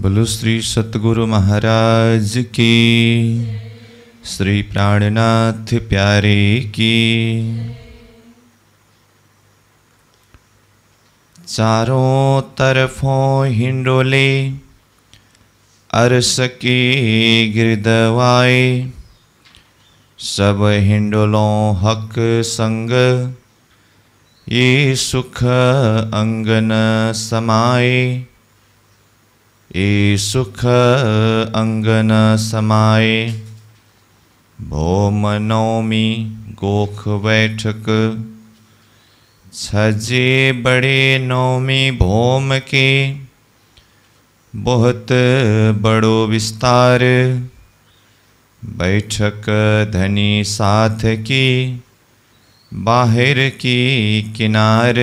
बोलो श्री सतगुरु महाराज की श्री प्राणनाथ प्यारे की चारों तरफों हिंडोले अरस के गिरदवाए सब हिंडोलों हक संग ये सुख अंगन समाए सुख अंगन समाए भोम नौमी गोख बैठक छजे बड़े नौमी भोम के बहुत बड़ो विस्तार बैठक धनी साथ की बाहर की किनार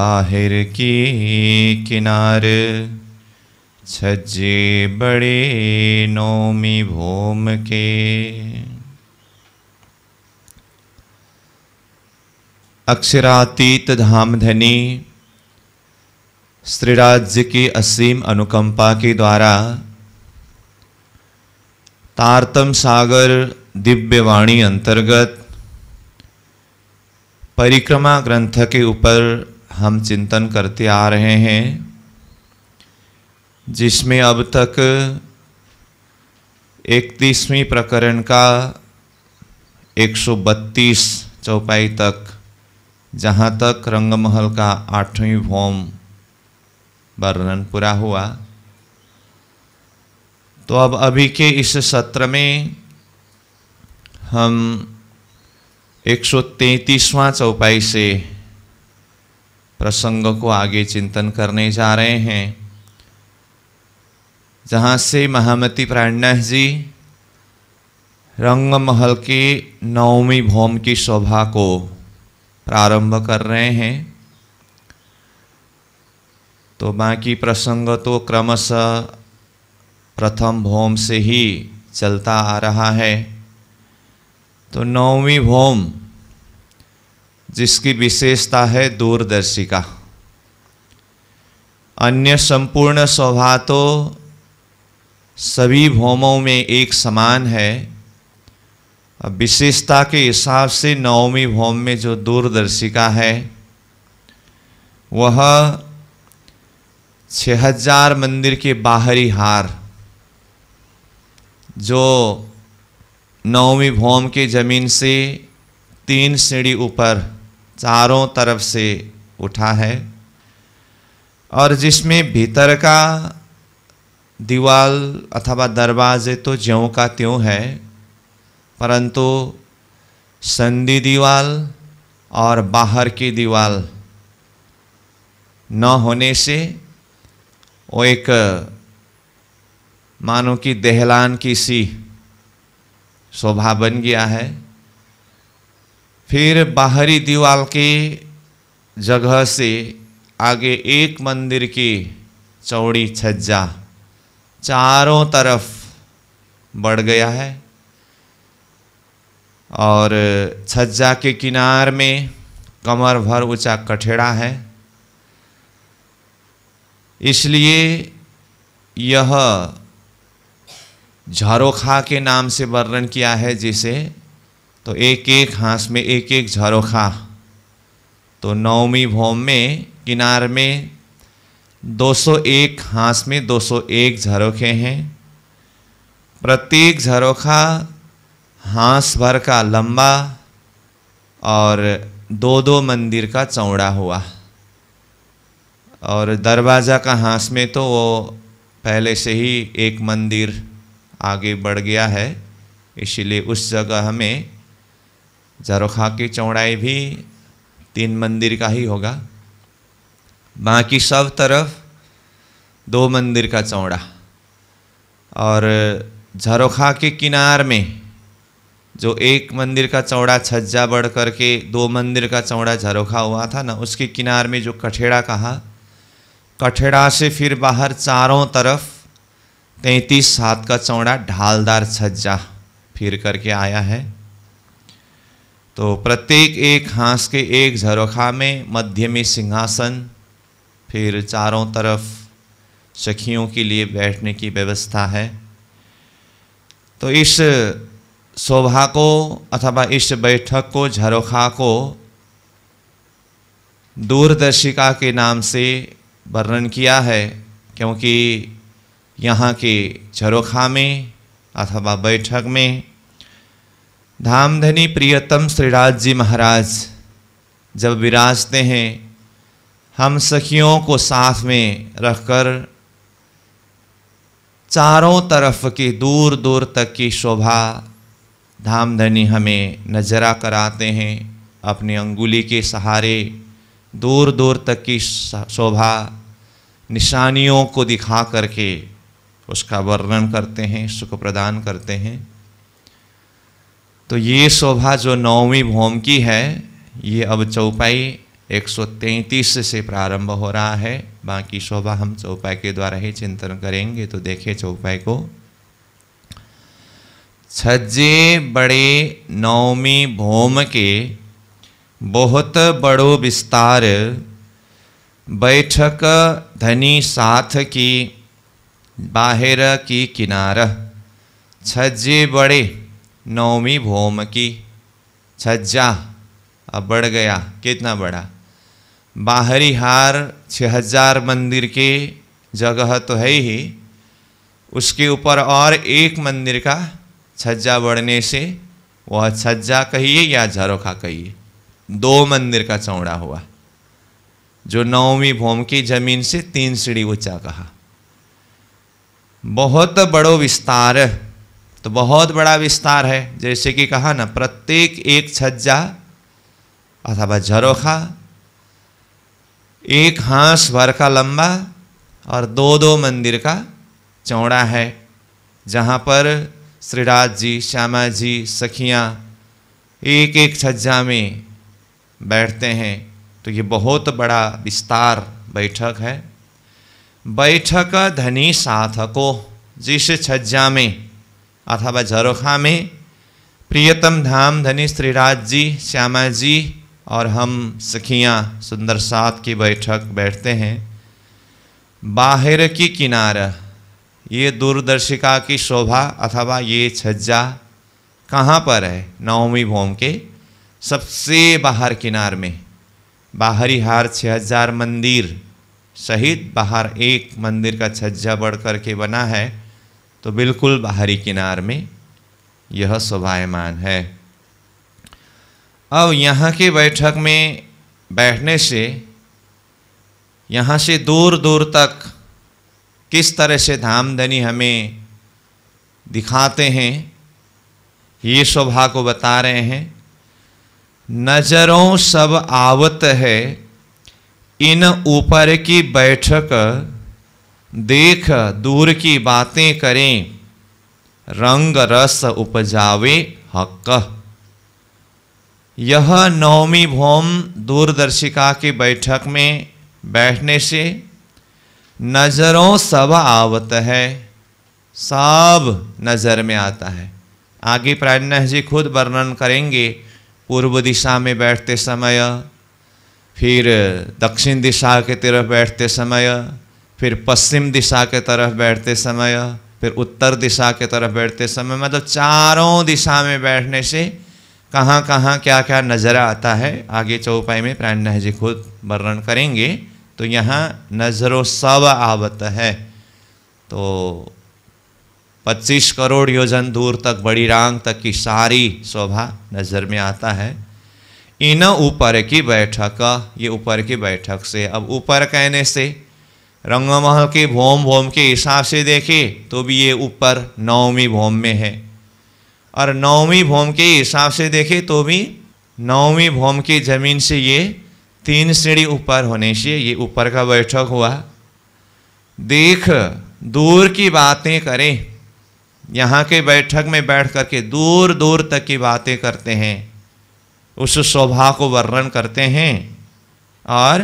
बाहर की किनार छज्जे बड़े नौमी भूम के अक्षरातीत धाम धनी श्रीराज्य की असीम अनुकंपा के द्वारा तारतम सागर दिव्यवाणी अंतर्गत परिक्रमा ग्रंथ के ऊपर हम चिंतन करते आ रहे हैं जिसमें अब तक इकतीसवीं प्रकरण का 132 चौपाई तक जहाँ तक रंगमहल का आठवीं भौम वर्णन पूरा हुआ तो अब अभी के इस सत्र में हम 133वां चौपाई से प्रसंग को आगे चिंतन करने जा रहे हैं जहाँ से महामती प्राणनाथ जी रंग महल के नवमी भौम की शोभा को प्रारंभ कर रहे हैं तो बाकी प्रसंग तो क्रमशः प्रथम भौम से ही चलता आ रहा है तो नौवीं भौम जिसकी विशेषता है दूरदर्शिका अन्य संपूर्ण शोभा तो सभी भौमों में एक समान है विशेषता के हिसाब से नवमी भौम में जो दूरदर्शिका है वह छः हजार मंदिर के बाहरी हार जो नवमी भौम के ज़मीन से तीन सीढ़ी ऊपर चारों तरफ से उठा है और जिसमें भीतर का दीवाल अथवा दरवाज़े तो ज्यों का त्यों है परंतु संधि दीवाल और बाहर की दीवाल न होने से वो एक मानो कि दहलान की सी शोभा बन गया है फिर बाहरी दीवाल के जगह से आगे एक मंदिर की चौड़ी छज्जा चारों तरफ बढ़ गया है और छज्जा के किनार में कमर भर ऊंचा कठेड़ा है इसलिए यह झरोखा के नाम से वर्णन किया है जिसे तो एक एक हाँस में एक एक झरोखा तो नवमी भौम में किनार में 201 हांस में 201 झरोखे हैं प्रत्येक झरोखा हांस भर का लंबा और दो दो मंदिर का चौड़ा हुआ और दरवाज़ा का हांस में तो वो पहले से ही एक मंदिर आगे बढ़ गया है इसलिए उस जगह में झरोखा की चौड़ाई भी तीन मंदिर का ही होगा बाकी सब तरफ दो मंदिर का चौड़ा और झरोखा के किनार में जो एक मंदिर का चौड़ा छज्जा बढ़ करके दो मंदिर का चौड़ा झरोखा हुआ था ना उसके किनार में जो कठेड़ा कहा कठेड़ा से फिर बाहर चारों तरफ तैंतीस हाथ का चौड़ा ढालदार छज्जा फिर करके आया है तो प्रत्येक एक हाँस के एक झरोखा में मध्य में सिंहासन फिर चारों तरफ सखियों के लिए बैठने की व्यवस्था है तो इस शोभा को अथवा इस बैठक को झरोखा को दूरदर्शिका के नाम से वर्णन किया है क्योंकि यहाँ के झरोखा में अथवा बैठक में धामधनी प्रियतम श्रीराज जी महाराज जब विराजते हैं हम सखियों को साथ में रखकर चारों तरफ की दूर दूर तक की शोभा धाम धनी हमें नजरा कराते हैं अपनी अंगुली के सहारे दूर दूर तक की शोभा निशानियों को दिखा करके उसका वर्णन करते हैं सुख प्रदान करते हैं तो ये शोभा जो नौवीं भौम की है ये अब चौपाई 133 से प्रारंभ हो रहा है बाकी शोभा हम चौपाई के द्वारा ही चिंतन करेंगे तो देखे चौपाई को छज्जे बड़े नौमी भौम के बहुत बड़ो विस्तार बैठक धनी साथ की बाहर की किनार छज्जे बड़े नौमी भौम की छज्जा अब बढ़ गया कितना बड़ा बाहरी हार छः हजार मंदिर के जगह तो है ही उसके ऊपर और एक मंदिर का छज्जा बढ़ने से वह छज्जा कहिए या झरोखा कहिए दो मंदिर का चौड़ा हुआ जो नौवीं भूम की जमीन से तीन सीढ़ी ऊंचा कहा बहुत बड़ो विस्तार तो बहुत बड़ा विस्तार है जैसे कि कहा ना प्रत्येक एक छज्जा अथवा झरोखा एक हाँस भर का लंबा और दो दो मंदिर का चौड़ा है जहाँ पर श्रीराज जी श्यामा जी सखियाँ एक एक छज्जा में बैठते हैं तो ये बहुत बड़ा विस्तार बैठक है बैठक धनी साधको जिस छज्जा में अथवा झरोखा में प्रियतम धाम धनी श्रीराज जी श्यामा जी और हम सखियाँ सुंदर साथ की बैठक बैठते हैं बाहर की किनारा ये दूरदर्शिका की शोभा अथवा ये छज्जा कहाँ पर है नवमी भोम के सबसे बाहर किनार में बाहरी हार छः हजार मंदिर सहित बाहर एक मंदिर का छज्जा बढ़ करके बना है तो बिल्कुल बाहरी किनार में यह शोभामान है अब यहाँ के बैठक में बैठने से यहाँ से दूर दूर तक किस तरह से धामधनी हमें दिखाते हैं ये शोभा को बता रहे हैं नजरों सब आवत है इन ऊपर की बैठक देख दूर की बातें करें रंग रस उपजावे हक यह नवमी भौम दूरदर्शिका की बैठक में बैठने से नज़रों सब आवत है सब नज़र में आता है आगे प्राण जी खुद वर्णन करेंगे पूर्व दिशा में बैठते समय फिर दक्षिण दिशा के तरफ बैठते समय फिर पश्चिम दिशा के तरफ बैठते समय फिर उत्तर दिशा के तरफ बैठते समय मतलब चारों दिशा में बैठने से कहाँ कहाँ क्या क्या नज़र आता है आगे चौपाई में नह जी खुद वर्णन करेंगे तो यहाँ नज़रों सब आवत है तो 25 करोड़ योजन दूर तक बड़ी रांग तक की सारी शोभा नज़र में आता है इन ऊपर की बैठक ये ऊपर की बैठक से अब ऊपर कहने से रंगमहल के भोम भोम के हिसाब से देखे तो भी ये ऊपर नवमी भोम में है और नौवीं भूम के हिसाब से देखें तो भी नौवीं भूम की ज़मीन से ये तीन सीढ़ी ऊपर होने से ये ऊपर का बैठक हुआ देख दूर की बातें करें यहाँ के बैठक में बैठ करके दूर दूर तक की बातें करते हैं उस शोभा को वर्णन करते हैं और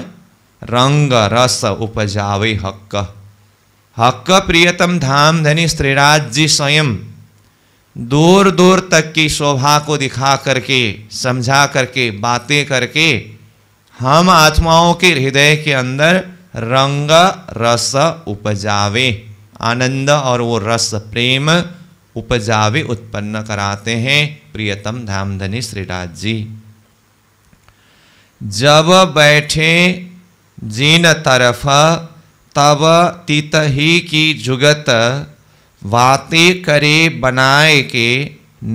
रंग रस उपजावे हक्क हक्का प्रियतम धाम धनी स्त्रीराज जी स्वयं दूर दूर तक की शोभा को दिखा करके समझा करके बातें करके हम आत्माओं के हृदय के अंदर रंग रस उपजावे आनंद और वो रस प्रेम उपजावे उत्पन्न कराते हैं प्रियतम धामधनी श्रीराज जी जब बैठे जीन तरफ तब तीत ही की जुगत वाते करे बनाए के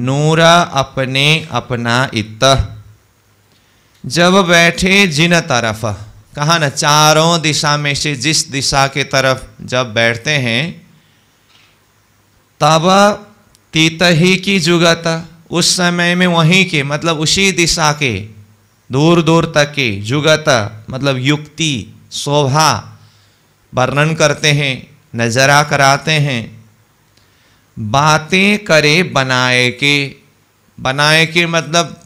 नूरा अपने अपना इत जब बैठे जिन तरफ कहा न चारों दिशा में से जिस दिशा के तरफ जब बैठते हैं तब तीत ही की जुगत उस समय में वहीं के मतलब उसी दिशा के दूर दूर तक के जुगत मतलब युक्ति शोभा वर्णन करते हैं नजरा कराते हैं बातें करे बनाए के बनाए के मतलब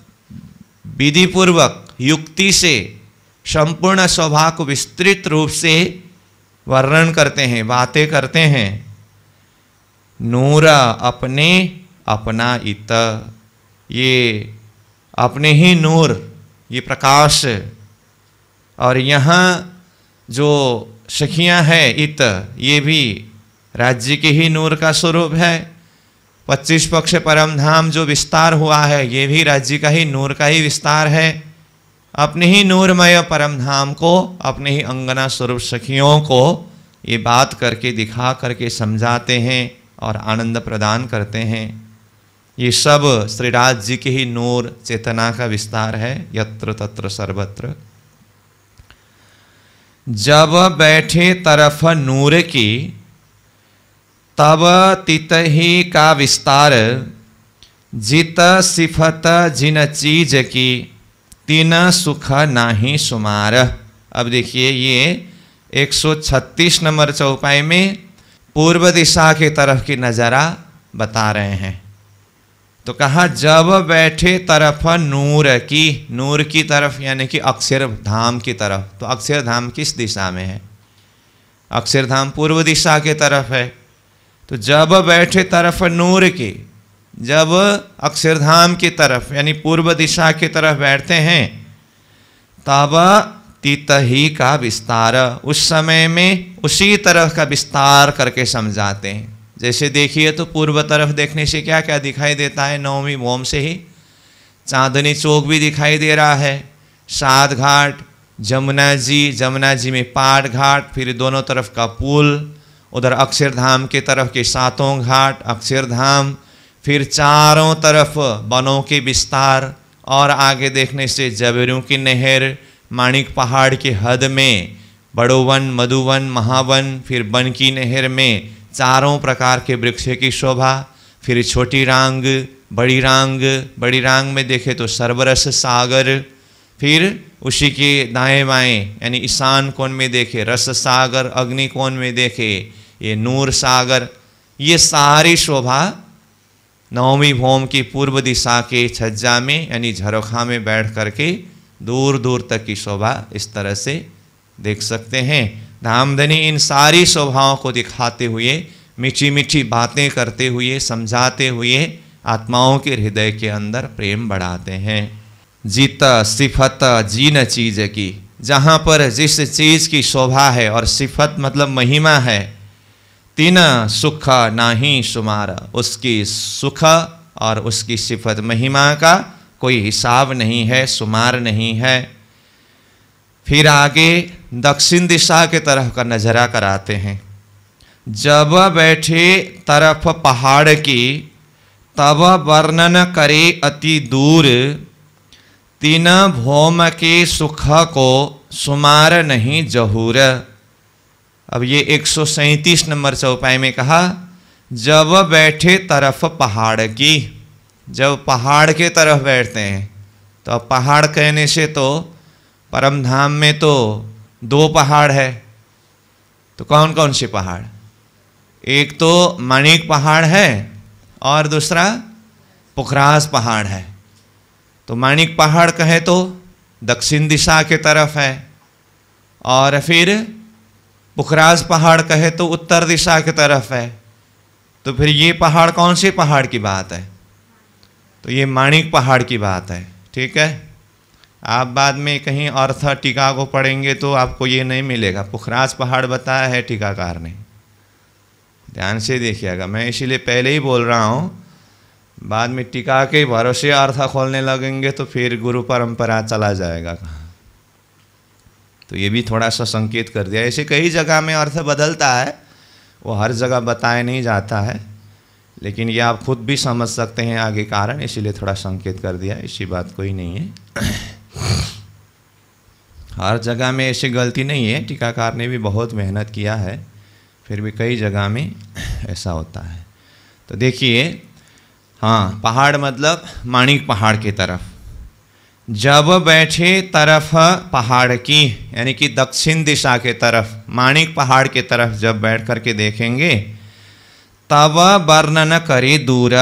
विधिपूर्वक युक्ति से संपूर्ण स्वभाव को विस्तृत रूप से वर्णन करते हैं बातें करते हैं नूरा अपने अपना इत ये अपने ही नूर ये प्रकाश और यहाँ जो सखियाँ हैं इत ये भी राज्य की ही नूर का स्वरूप है पच्चीस पक्ष परम धाम जो विस्तार हुआ है ये भी राज्य का ही नूर का ही विस्तार है अपने ही नूरमय परम धाम को अपने ही अंगना स्वरूप सखियों को ये बात करके दिखा करके समझाते हैं और आनंद प्रदान करते हैं ये सब श्रीराज जी के ही नूर चेतना का विस्तार है यत्र तत्र सर्वत्र जब बैठे तरफ नूर की तब तित ही का विस्तार जित सिफत जिन चीज की तीन सुख नाही सुमार अब देखिए ये 136 नंबर चौपाई में पूर्व दिशा की तरफ की नज़ारा बता रहे हैं तो कहा जब बैठे तरफ नूर की नूर की तरफ यानी कि अक्षर धाम की तरफ तो अक्षर धाम किस दिशा में है अक्षरधाम पूर्व दिशा की तरफ है तो जब बैठे तरफ नूर के जब अक्षरधाम की तरफ यानी पूर्व दिशा की तरफ बैठते हैं तब तीत ही का विस्तार उस समय में उसी तरह का विस्तार करके समझाते हैं जैसे देखिए तो पूर्व तरफ देखने से क्या क्या दिखाई देता है नवमी मोम से ही चांदनी चौक भी दिखाई दे रहा है सात घाट जमुना जी जमुना जी में पाट घाट फिर दोनों तरफ का पुल उधर अक्षरधाम के तरफ के सातों घाट अक्षरधाम फिर चारों तरफ वनों के विस्तार और आगे देखने से जबरू की नहर माणिक पहाड़ के हद में बड़ोवन मधुवन महावन फिर वन की नहर में चारों प्रकार के वृक्ष की शोभा फिर छोटी रांग बड़ी रांग बड़ी रांग में देखे तो सर्वरस सागर फिर उसी के दाएं बाएं यानी ईशान कोण में देखे रस सागर अग्नि कोण में देखे ये नूर सागर ये सारी शोभा नवमी भोम की पूर्व दिशा के छज्जा में यानी झरोखा में बैठ करके दूर दूर तक की शोभा इस तरह से देख सकते हैं धामधनी इन सारी शोभाओं को दिखाते हुए मीठी मीठी बातें करते हुए समझाते हुए आत्माओं के हृदय के अंदर प्रेम बढ़ाते हैं जीत सिफत जीन चीज़ की जहाँ पर जिस चीज़ की शोभा है और सिफत मतलब महिमा है तीन सुख नाही शुमार उसकी सुख और उसकी सिफत महिमा का कोई हिसाब नहीं है शुमार नहीं है फिर आगे दक्षिण दिशा के तरफ का नजरा कराते हैं जब बैठे तरफ पहाड़ की तब वर्णन करे अति दूर तीन भौम के सुख को सुमार नहीं जहूर अब ये एक नंबर उपाय में कहा जब बैठे तरफ पहाड़ की जब पहाड़ के तरफ बैठते हैं तो अब पहाड़ कहने से तो परम धाम में तो दो पहाड़ है तो कौन कौन से पहाड़ एक तो माणिक पहाड़ है और दूसरा पुखराज पहाड़ है तो माणिक पहाड़ कहे तो दक्षिण दिशा के तरफ है और फिर पुखराज पहाड़ कहे तो उत्तर दिशा की तरफ है तो फिर ये पहाड़ कौन से पहाड़ की बात है तो ये माणिक पहाड़ की बात है ठीक है आप बाद में कहीं अर्थ टीका को पढ़ेंगे तो आपको ये नहीं मिलेगा पुखराज पहाड़ बताया है टीकाकार ने ध्यान से देखिएगा मैं इसीलिए पहले ही बोल रहा हूँ बाद में टीका के भरोसे अर्थ खोलने लगेंगे तो फिर गुरु परंपरा चला जाएगा कहाँ तो ये भी थोड़ा सा संकेत कर दिया ऐसे कई जगह में अर्थ बदलता है वो हर जगह बताया नहीं जाता है लेकिन ये आप खुद भी समझ सकते हैं आगे कारण इसीलिए थोड़ा संकेत कर दिया इसी बात कोई नहीं है हर जगह में ऐसी गलती नहीं है टीकाकार ने भी बहुत मेहनत किया है फिर भी कई जगह में ऐसा होता है तो देखिए हाँ पहाड़ मतलब माणिक पहाड़ की तरफ जब बैठे तरफ पहाड़ की यानी कि दक्षिण दिशा के तरफ माणिक पहाड़ के तरफ जब बैठ कर के देखेंगे तब वर्णन करे दूर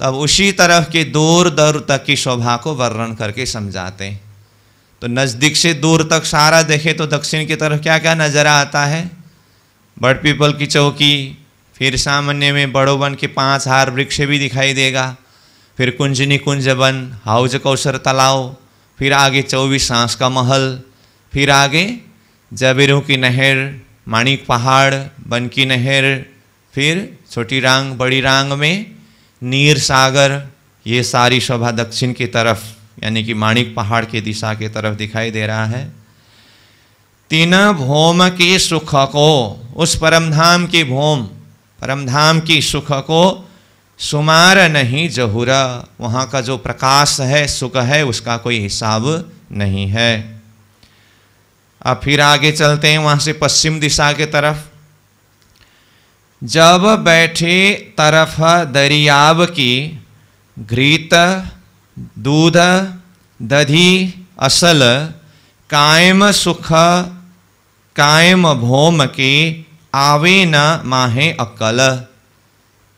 तब उसी तरफ के दूर दूर तक की शोभा को वर्णन करके समझाते तो नज़दीक से दूर तक सारा देखे तो दक्षिण की तरफ क्या क्या नज़र आता है बर्ड पीपल की चौकी फिर सामान्य में बड़ोवन के पांच हार वृक्ष भी दिखाई देगा फिर कुंजनी कुंज वन हाउज कौशर तालाव फिर आगे चौबीस सांस का महल फिर आगे जबेरों की नहर माणिक पहाड़ बन की नहर फिर छोटी रांग बड़ी रांग में नीर सागर ये सारी शोभा दक्षिण की तरफ यानी कि माणिक पहाड़ की दिशा की तरफ दिखाई दे रहा है तीन भौम के सुख को उस परमधाम के भौम परमधाम की सुख को सुमार नहीं जहुरा वहाँ का जो प्रकाश है सुख है उसका कोई हिसाब नहीं है अब फिर आगे चलते हैं वहाँ से पश्चिम दिशा के तरफ जब बैठे तरफ दरियाब की घृत दूध दधी असल कायम सुख कायम भोम के आवे न माहे अकल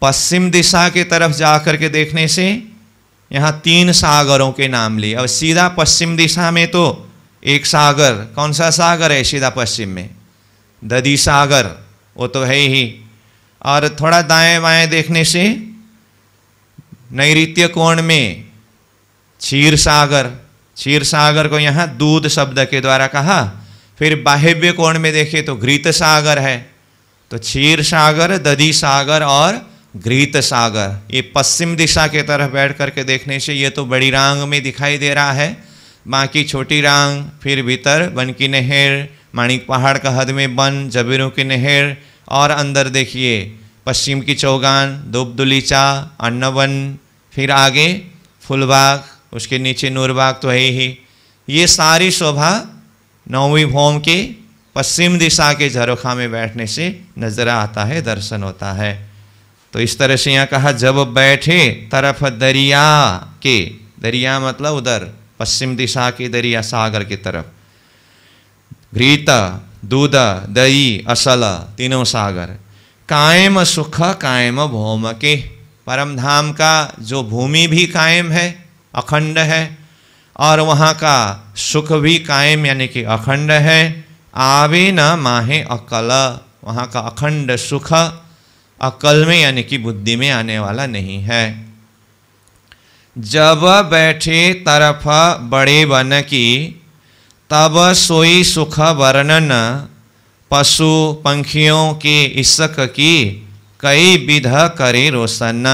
पश्चिम दिशा के तरफ जा के देखने से यहाँ तीन सागरों के नाम लिए अब सीधा पश्चिम दिशा में तो एक सागर कौन सा सागर है सीधा पश्चिम में ददी सागर वो तो है ही और थोड़ा दाएं बाएं देखने से नैत्य कोण में क्षीर सागर क्षीर सागर को यहाँ दूध शब्द के द्वारा कहा फिर बाहिव्य कोण में देखे तो घृत सागर है तो क्षीर सागर ददी सागर और ग्रीत सागर ये पश्चिम दिशा के तरफ बैठ करके देखने से ये तो बड़ी रांग में दिखाई दे रहा है बाकी छोटी रांग फिर भीतर वन की नहर माणिक पहाड़ का हद में वन जबीरों की नहर और अंदर देखिए पश्चिम की चौगान धूप दुलीचा अन्नवन फिर आगे फुलबाग उसके नीचे नूरबाग तो है ही ये सारी शोभा नौवीं भोम के पश्चिम दिशा के झरोखा में बैठने से नजर आता है दर्शन होता है तो इस तरह से यहाँ कहा जब बैठे तरफ दरिया के दरिया मतलब उधर पश्चिम दिशा के दरिया सागर की तरफ घृत दूध दही असल तीनों सागर कायम सुख कायम भौम के परम धाम का जो भूमि भी कायम है अखंड है और वहाँ का सुख भी कायम यानी कि अखंड है आवे न माहे अकल वहाँ का अखंड सुख अकल में यानी कि बुद्धि में आने वाला नहीं है जब बैठे तरफ बड़े वन की तब सोई सुख वर्णन पशु पंखियों के इसक की कई विध करे रोशन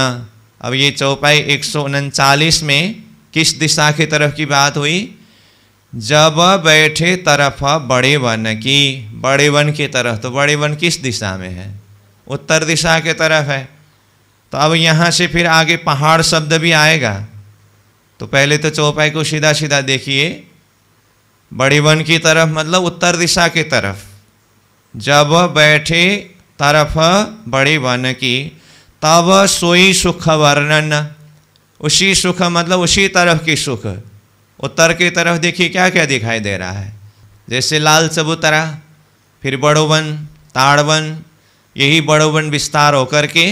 अब ये चौपाई एक में किस दिशा की तरफ की बात हुई जब बैठे तरफ बड़े वन की बड़े वन की तरफ तो बड़े वन किस दिशा में है उत्तर दिशा के तरफ है तो अब यहाँ से फिर आगे पहाड़ शब्द भी आएगा तो पहले तो चौपाई को सीधा सीधा देखिए बड़ी वन की तरफ मतलब उत्तर दिशा की तरफ जब बैठे तरफ बड़ी वन की तब सोई सुख वर्णन उसी सुख मतलब उसी तरफ की सुख उत्तर की तरफ देखिए क्या क्या दिखाई दे रहा है जैसे लाल चबूतरा फिर बड़ोवन ताड़वन यही बड़ोवन विस्तार होकर के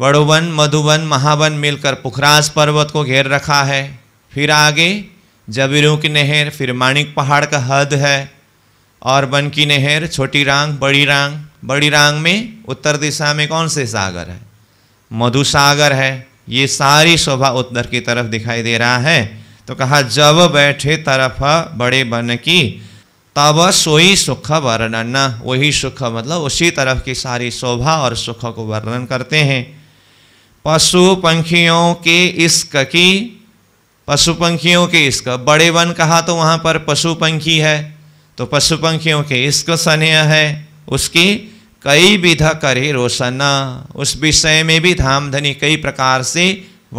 बड़ोवन मधुवन महावन मिलकर पुखराज पर्वत को घेर रखा है फिर आगे जबिरू की नहर फिर माणिक पहाड़ का हद है और वन की नहर छोटी रांग बड़ी रांग बड़ी रांग में उत्तर दिशा में कौन से सागर है मधु सागर है ये सारी शोभा उत्तर की तरफ दिखाई दे रहा है तो कहा जब बैठे तरफ बड़े बन की तब सोई सुख वर्णन वही सुख मतलब उसी तरफ की सारी शोभा और सुख को वर्णन करते हैं पशु पंखियों के इश्क की पशु पंखियों के इश्क बड़े वन कहा तो वहाँ पर पशु पंखी है तो पशु पंखियों के इश्क स्नेह है उसकी कई विध करे रोशना उस विषय में भी धामधनी कई प्रकार से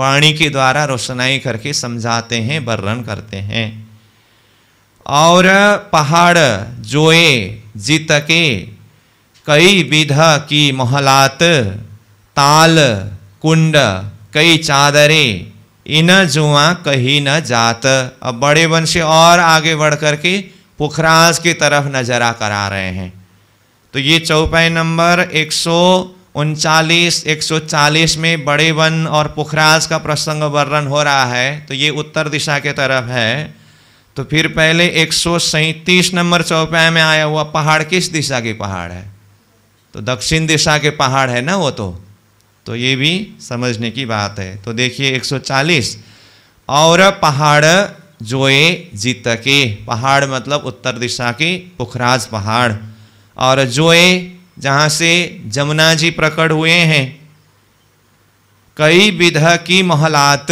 वाणी के द्वारा रोशनाई करके समझाते हैं वर्णन करते हैं और पहाड़ जोए जीत के कई विधा की मोहलात ताल कुंड कई चादरें इन जुआ कहीं न जात अब बड़े वन से और आगे बढ़ करके पुखराज की तरफ नजरा करा रहे हैं तो ये चौपाई नंबर एक सौ उनचालीस एक सौ चालीस में बड़े वन और पुखराज का प्रसंग वर्णन हो रहा है तो ये उत्तर दिशा के तरफ है तो फिर पहले एक नंबर चौपाया में आया हुआ पहाड़ किस दिशा के पहाड़ है तो दक्षिण दिशा के पहाड़ है ना वो तो तो ये भी समझने की बात है तो देखिए 140 और पहाड़ जोए जीत के पहाड़ मतलब उत्तर दिशा के पुखराज पहाड़ और जोए जहाँ से जमुना जी प्रकट हुए हैं कई विधा की महलात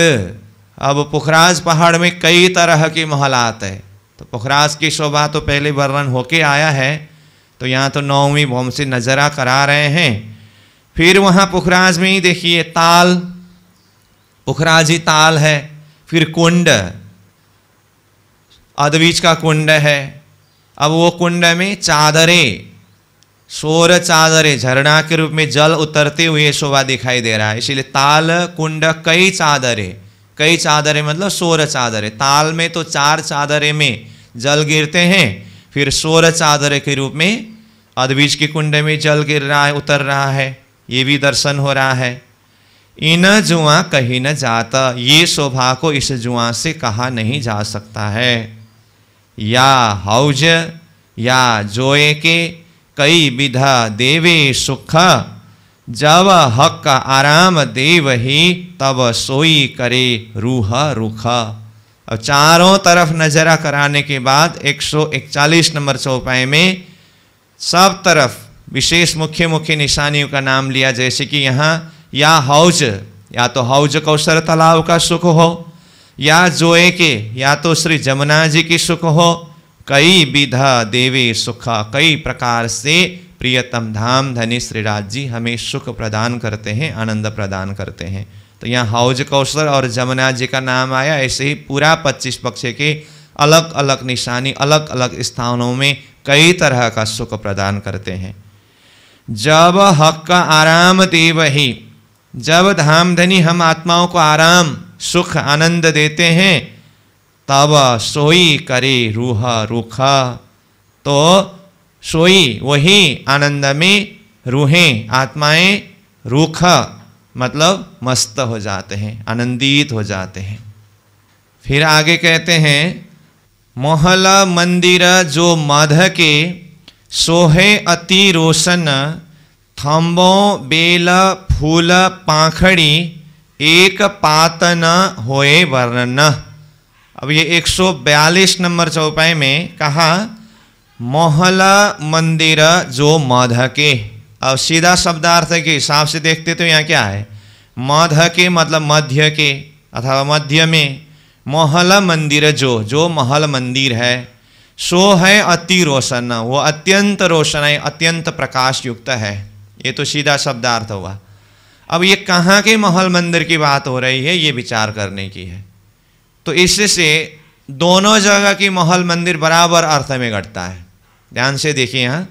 अब पुखराज पहाड़ में कई तरह की महलात है तो पुखराज की शोभा तो पहले वर्णन होके आया है तो यहाँ तो नौवीं भौम से नज़रा करा रहे हैं फिर वहाँ पुखराज में ही देखिए ताल पुखराजी ताल है फिर कुंड अदबीज का कुंड है अब वो कुंड में चादरें शोर चादरें झरना के रूप में जल उतरते हुए शोभा दिखाई दे रहा है इसीलिए ताल कुंड कई चादरें कई चादरें मतलब सोर चादरें ताल में तो चार चादरें में जल गिरते हैं फिर सोर चादरें के रूप में अदबीज के कुंड में जल गिर रहा है उतर रहा है ये भी दर्शन हो रहा है इन जुआ कहीं न जाता ये शोभा को इस जुआ से कहा नहीं जा सकता है या हौज या जोए के कई विधा देवे सुख जब हक आराम देव ही तब सोई करे रूह रुख अब चारों तरफ नजरा कराने के बाद 141 नंबर चौपाए में सब तरफ विशेष मुख्य मुख्य निशानियों का नाम लिया जैसे कि यहाँ या हौज या तो हौज कौशर तालाब का सुख हो या जोए के या तो श्री जमुना जी की सुख हो कई विधा देवे सुख कई प्रकार से प्रियतम धाम धनी श्रीराज जी हमें सुख प्रदान करते हैं आनंद प्रदान करते हैं तो यहाँ हौज कौशल और जमुना जी का नाम आया ऐसे ही पूरा पच्चीस पक्ष के अलग अलग निशानी अलग अलग स्थानों में कई तरह का सुख प्रदान करते हैं जब हक का आराम दे वही जब धाम धनी हम आत्माओं को आराम सुख आनंद देते हैं तब सोई करे रूह रूखा तो सोई वही आनंद में रूहें आत्माएं रूख मतलब मस्त हो जाते हैं आनंदित हो जाते हैं फिर आगे कहते हैं मोहल मंदिर जो मध के सोहे अति रोशन थम्बो बेल फूल पाखड़ी एक पातन होए वर्णन अब ये 142 नंबर चौपाई में कहा मोहला मंदिर जो मध के अब सीधा शब्दार्थ के हिसाब से देखते तो यहाँ क्या है मध के मतलब मध्य के अथवा मध्य में मोहला मंदिर जो जो महल मंदिर है सो है अति रोशन वो अत्यंत रोशन है अत्यंत प्रकाश युक्त है ये तो सीधा शब्दार्थ हुआ अब ये कहाँ के महल मंदिर की बात हो रही है ये विचार करने की है तो इससे दोनों जगह की महल मंदिर बराबर अर्थ में घटता है ध्यान से देखिए यहाँ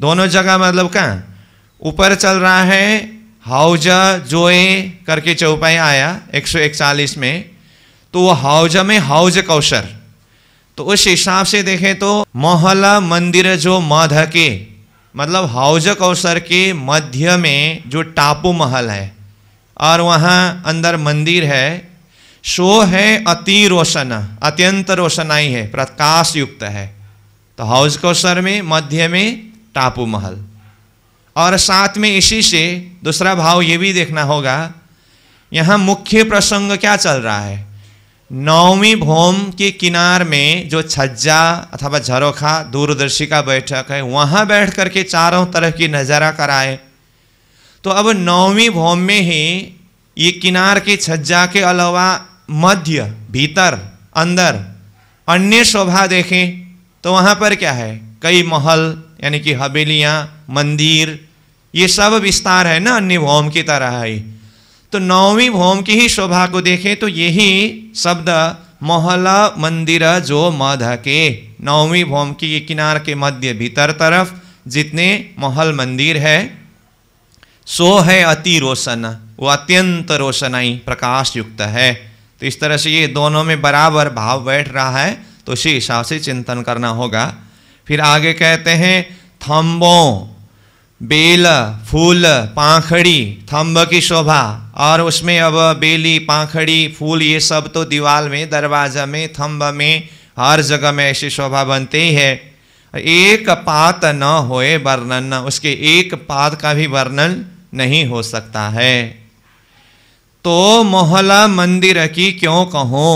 दोनों जगह मतलब कहाँ ऊपर चल रहा है हाउजा जोए करके चौपाई आया 141 में तो वो हाउजा में हाउज कौशर तो उस हिसाब से देखें तो मोहल्ला मंदिर जो मध के मतलब हाउज कौशर के मध्य में जो टापू महल है और वहाँ अंदर मंदिर है शो है अति रोशन अत्यंत रोशनाई है प्रकाश युक्त है तो हाउस को सर में मध्य में टापू महल और साथ में इसी से दूसरा भाव ये भी देखना होगा यहाँ मुख्य प्रसंग क्या चल रहा है नौवीं भोम के किनार में जो छज्जा अथवा झरोखा दूरदर्शिका बैठक है वहाँ बैठ करके चारों तरफ की नज़ारा कराए तो अब नौवीं भोम में ही ये किनार के छज्जा के अलावा मध्य भीतर अंदर अन्य शोभा देखें तो वहाँ पर क्या है कई महल यानी कि हवेलियाँ मंदिर ये सब विस्तार है ना अन्य भौम की तरह ही तो नौवीं भौम की ही शोभा को देखें तो यही शब्द मोहल मंदिर जो मध के नौवीं भौम की किनार के मध्य भीतर तरफ जितने महल मंदिर है सो है अति रोशन वो अत्यंत रोशनाई प्रकाश युक्त है तो इस तरह से ये दोनों में बराबर भाव बैठ रहा है तो शीशा से चिंतन करना होगा फिर आगे कहते हैं थम्बों बेल फूल पाखड़ी थम्ब की शोभा और उसमें अब बेली पाखड़ी फूल ये सब तो दीवार में दरवाजा में थम्ब में हर जगह में ऐसी शोभा बनती ही है एक पात न होए वर्णन उसके एक पात का भी वर्णन नहीं हो सकता है तो मोहला मंदिर की क्यों कहो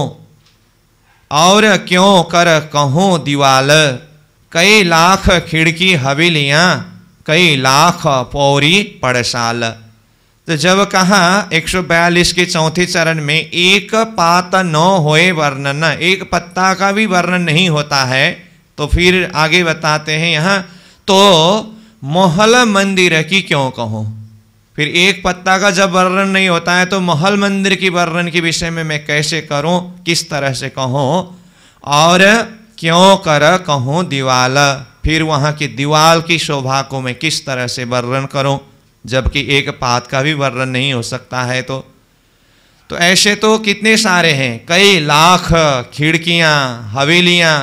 और क्यों कर कहूँ दीवाल कई लाख खिड़की हवेलियाँ कई लाख पौरी पड़साल तो जब कहा 142 के चौथे चरण में एक पात न होए वर्णन एक पत्ता का भी वर्णन नहीं होता है तो फिर आगे बताते हैं यहाँ तो मोहल मंदिर की क्यों कहूँ फिर एक पत्ता का जब वर्णन नहीं होता है तो महल मंदिर की वर्णन के विषय में मैं कैसे करूं किस तरह से कहूं और क्यों कर कहूं दीवाल फिर वहाँ की दीवाल की शोभा को मैं किस तरह से वर्णन करूं जबकि एक पात का भी वर्णन नहीं हो सकता है तो तो ऐसे तो कितने सारे हैं कई लाख खिड़कियाँ हवेलियाँ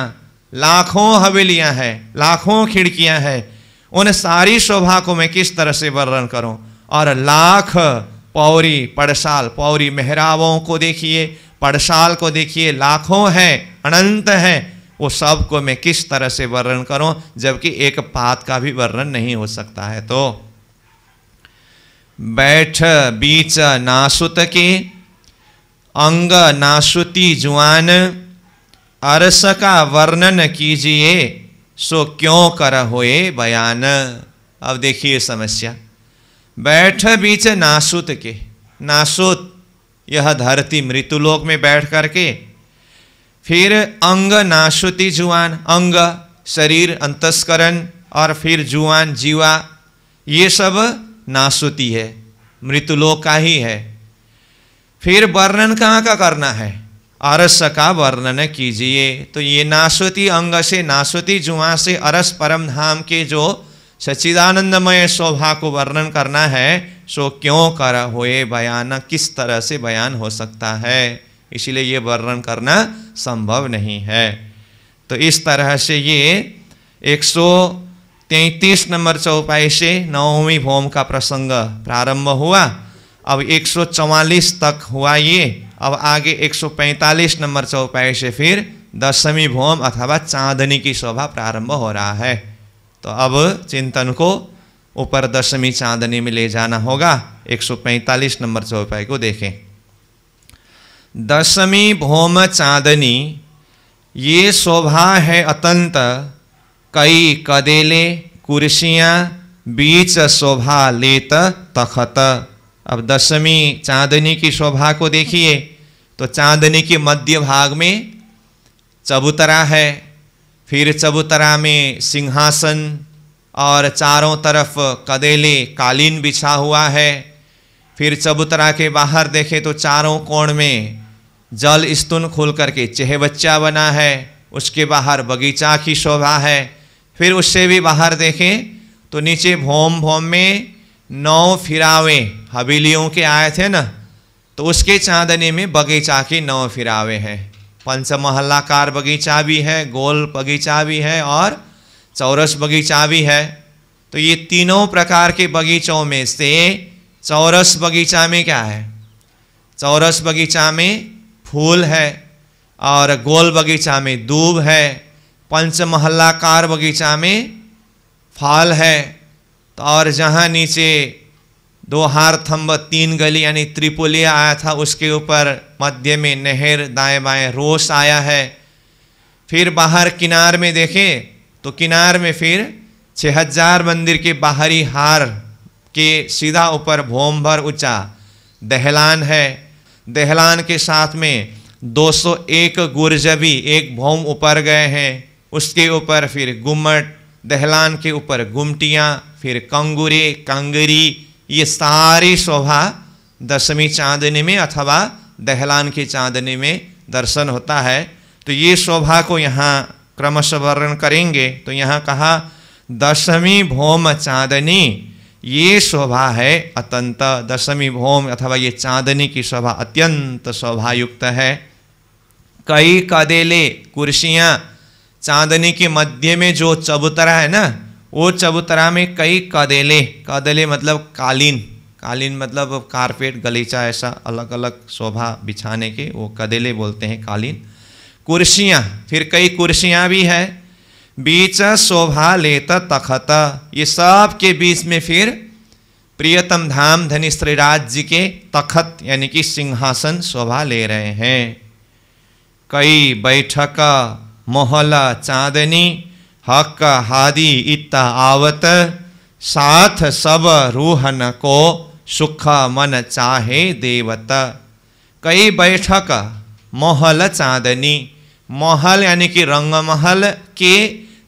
लाखों हवेलियाँ हैं लाखों खिड़कियाँ हैं उन सारी शोभा को मैं किस तरह से वर्णन करूँ और लाख पौरी पड़साल पौरी मेहरावों को देखिए पड़साल को देखिए लाखों हैं अनंत हैं वो सब को मैं किस तरह से वर्णन करूं जबकि एक पात का भी वर्णन नहीं हो सकता है तो बैठ बीच नासुत के अंग नासुती जुआन अरस का वर्णन कीजिए सो क्यों कर होए बयान अब देखिए समस्या बैठ बीच नासुत के नासुत यह धरती मृत्युलोक में बैठ करके फिर अंग नाशुति जुआन अंग शरीर अंतस्करण और फिर जुआन जीवा ये सब नाशुति है मृत्युलोक का ही है फिर वर्णन कहाँ का करना है अरस का वर्णन कीजिए तो ये नाशुति अंग से नाशुति जुआ से अरस परम धाम के जो सच्चिदानंदमय शोभा को वर्णन करना है सो क्यों कर हुए बयान किस तरह से बयान हो सकता है इसीलिए ये वर्णन करना संभव नहीं है तो इस तरह से ये एक सौ नंबर चौपाई से नवमी भोम का प्रसंग प्रारंभ हुआ अब 144 तक हुआ ये अब आगे 145 नंबर चौपाई से फिर दसवीं भोम अथवा चांदनी की शोभा प्रारंभ हो रहा है तो अब चिंतन को ऊपर दशमी चांदनी में ले जाना होगा 145 नंबर चौपाई को देखें दशमी भौम चांदनी ये शोभा है अतंत कई कदेले कुर्सियाँ बीच शोभा लेत तखत अब दशमी चांदनी की शोभा को देखिए तो चांदनी के मध्य भाग में चबूतरा है फिर चबूतरा में सिंहासन और चारों तरफ कदेले कालीन बिछा हुआ है फिर चबूतरा के बाहर देखें तो चारों कोण में जल स्तून खोल करके चेहबच्चा बना है उसके बाहर बगीचा की शोभा है फिर उससे भी बाहर देखें तो नीचे भोम भोम में नौ फिरावे हवेलियों के आए थे ना तो उसके चांदनी में बगीचा के नौ फिरावे हैं पंच महल्लाकार बगीचा भी है गोल बगीचा भी है और चौरस बगीचा भी है तो ये तीनों प्रकार के बगीचों में से चौरस बगीचा में क्या है चौरस बगीचा में फूल है और गोल बगीचा में दूब है पंच महल्लाकार बगीचा में फल है तो और जहाँ नीचे दो हार थम्ब तीन गली यानी त्रिपुलिया आया था उसके ऊपर मध्य में नहर दाएं बाएं रोस आया है फिर बाहर किनार में देखें तो किनार में फिर छः हजार मंदिर के बाहरी हार के सीधा ऊपर भोम भर ऊँचा दहलान है दहलान के साथ में 201 गुर्जर भी एक भोम ऊपर गए हैं उसके ऊपर फिर गुम्मट दहलान के ऊपर गुमटियाँ फिर कंगुरे कंगरी ये सारी शोभा दशमी चांदनी में अथवा दहलान की चांदनी में दर्शन होता है तो ये शोभा को यहाँ क्रमश वर्णन करेंगे तो यहाँ कहा दशमी भौम चांदनी ये शोभा है अत्यंत दशमी भौम अथवा ये चांदनी की शोभा अत्यंत शोभायुक्त है कई कदेले कुर्सियाँ चांदनी के मध्य में जो चबूतरा है ना वो चबूतरा में कई कदेले कदेले मतलब कालीन कालीन मतलब कारपेट गलीचा ऐसा अलग अलग शोभा बिछाने के वो कदेले बोलते हैं कालीन कुर्सियाँ फिर कई कुर्सियाँ भी है बीच शोभा लेता तखत ये सब के बीच में फिर प्रियतम धाम धनी श्रीराज जी के तखत यानी कि सिंहासन शोभा ले रहे हैं कई बैठक मोहला चांदनी हक हादि इत आवत साथ सब रूहन को सुख मन चाहे देवत कई बैठक महल चांदनी महल यानी कि रंग महल के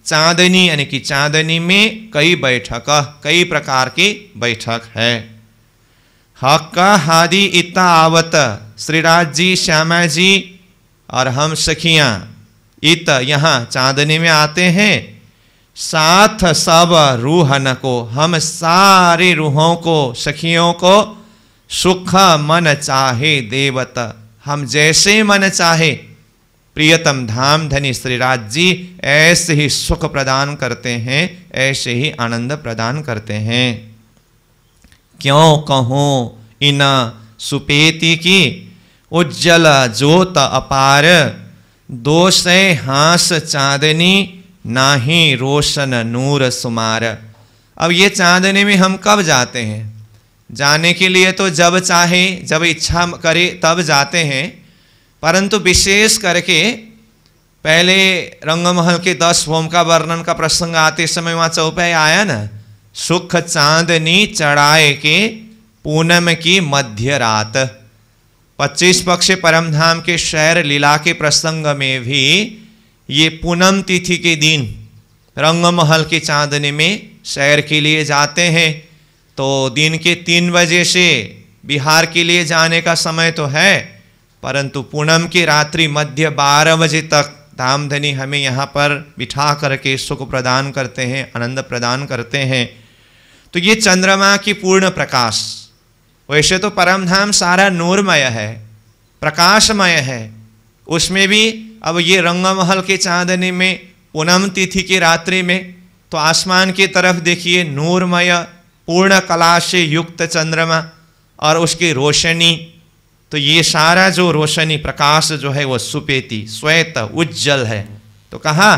चांदनी यानी कि चांदनी में कई बैठक कई प्रकार की बैठक है हक हादि इता आवत श्रीराज जी श्यामा जी और हम सखियाँ इत यहाँ चांदनी में आते हैं साथ सब रूहन को हम सारे रूहों को सखियों को सुख मन चाहे देवत हम जैसे मन चाहे प्रियतम धाम धनी श्रीराज जी ऐसे ही सुख प्रदान करते हैं ऐसे ही आनंद प्रदान करते हैं क्यों कहूँ इन सुपेति की उज्जल ज्योत अपार दोष हास चांदनी नाही रोशन नूर सुमार अब ये चांदनी में हम कब जाते हैं जाने के लिए तो जब चाहे जब इच्छा करे तब जाते हैं परंतु विशेष करके पहले रंगमहल के दस होम का वर्णन का प्रसंग आते समय वहाँ चौपाय आया ना सुख चांदनी चढ़ाए के पूनम की मध्य रात पच्चीस पक्ष परमधाम के शहर लीला के प्रसंग में भी ये पूनम तिथि के दिन रंगमहल की चांदनी में शहर के लिए जाते हैं तो दिन के तीन बजे से बिहार के लिए जाने का समय तो है परंतु पूनम की रात्रि मध्य बारह बजे तक धामधनी हमें यहाँ पर बिठा करके सुख प्रदान करते हैं आनंद प्रदान करते हैं तो ये चंद्रमा की पूर्ण प्रकाश वैसे तो परम धाम सारा नूरमय है प्रकाशमय है उसमें भी अब ये रंगमहल के चांदनी में पूनम तिथि की रात्रि में तो आसमान की तरफ देखिए नूरमय पूर्ण कला से युक्त चंद्रमा और उसकी रोशनी तो ये सारा जो रोशनी प्रकाश जो है वह सुपेती श्वेत उज्जवल है तो कहा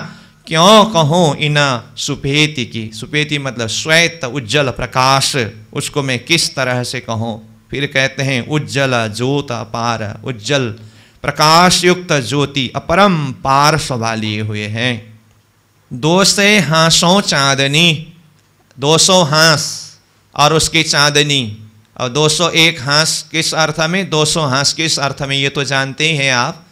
क्यों कहूँ इना सुपेति की सुपेति मतलब श्वेत उज्जवल प्रकाश उसको मैं किस तरह से कहूँ फिर कहते हैं उज्जवल ज्योत अपार उज्जवल प्रकाश युक्त ज्योति अपरम पार वाली हुए हैं दो से हाँसों चांदनी दो सौ हाँस और उसकी चांदनी और दो सौ एक हाँस किस अर्थ में दो सौ हाँस किस अर्थ में ये तो जानते ही हैं आप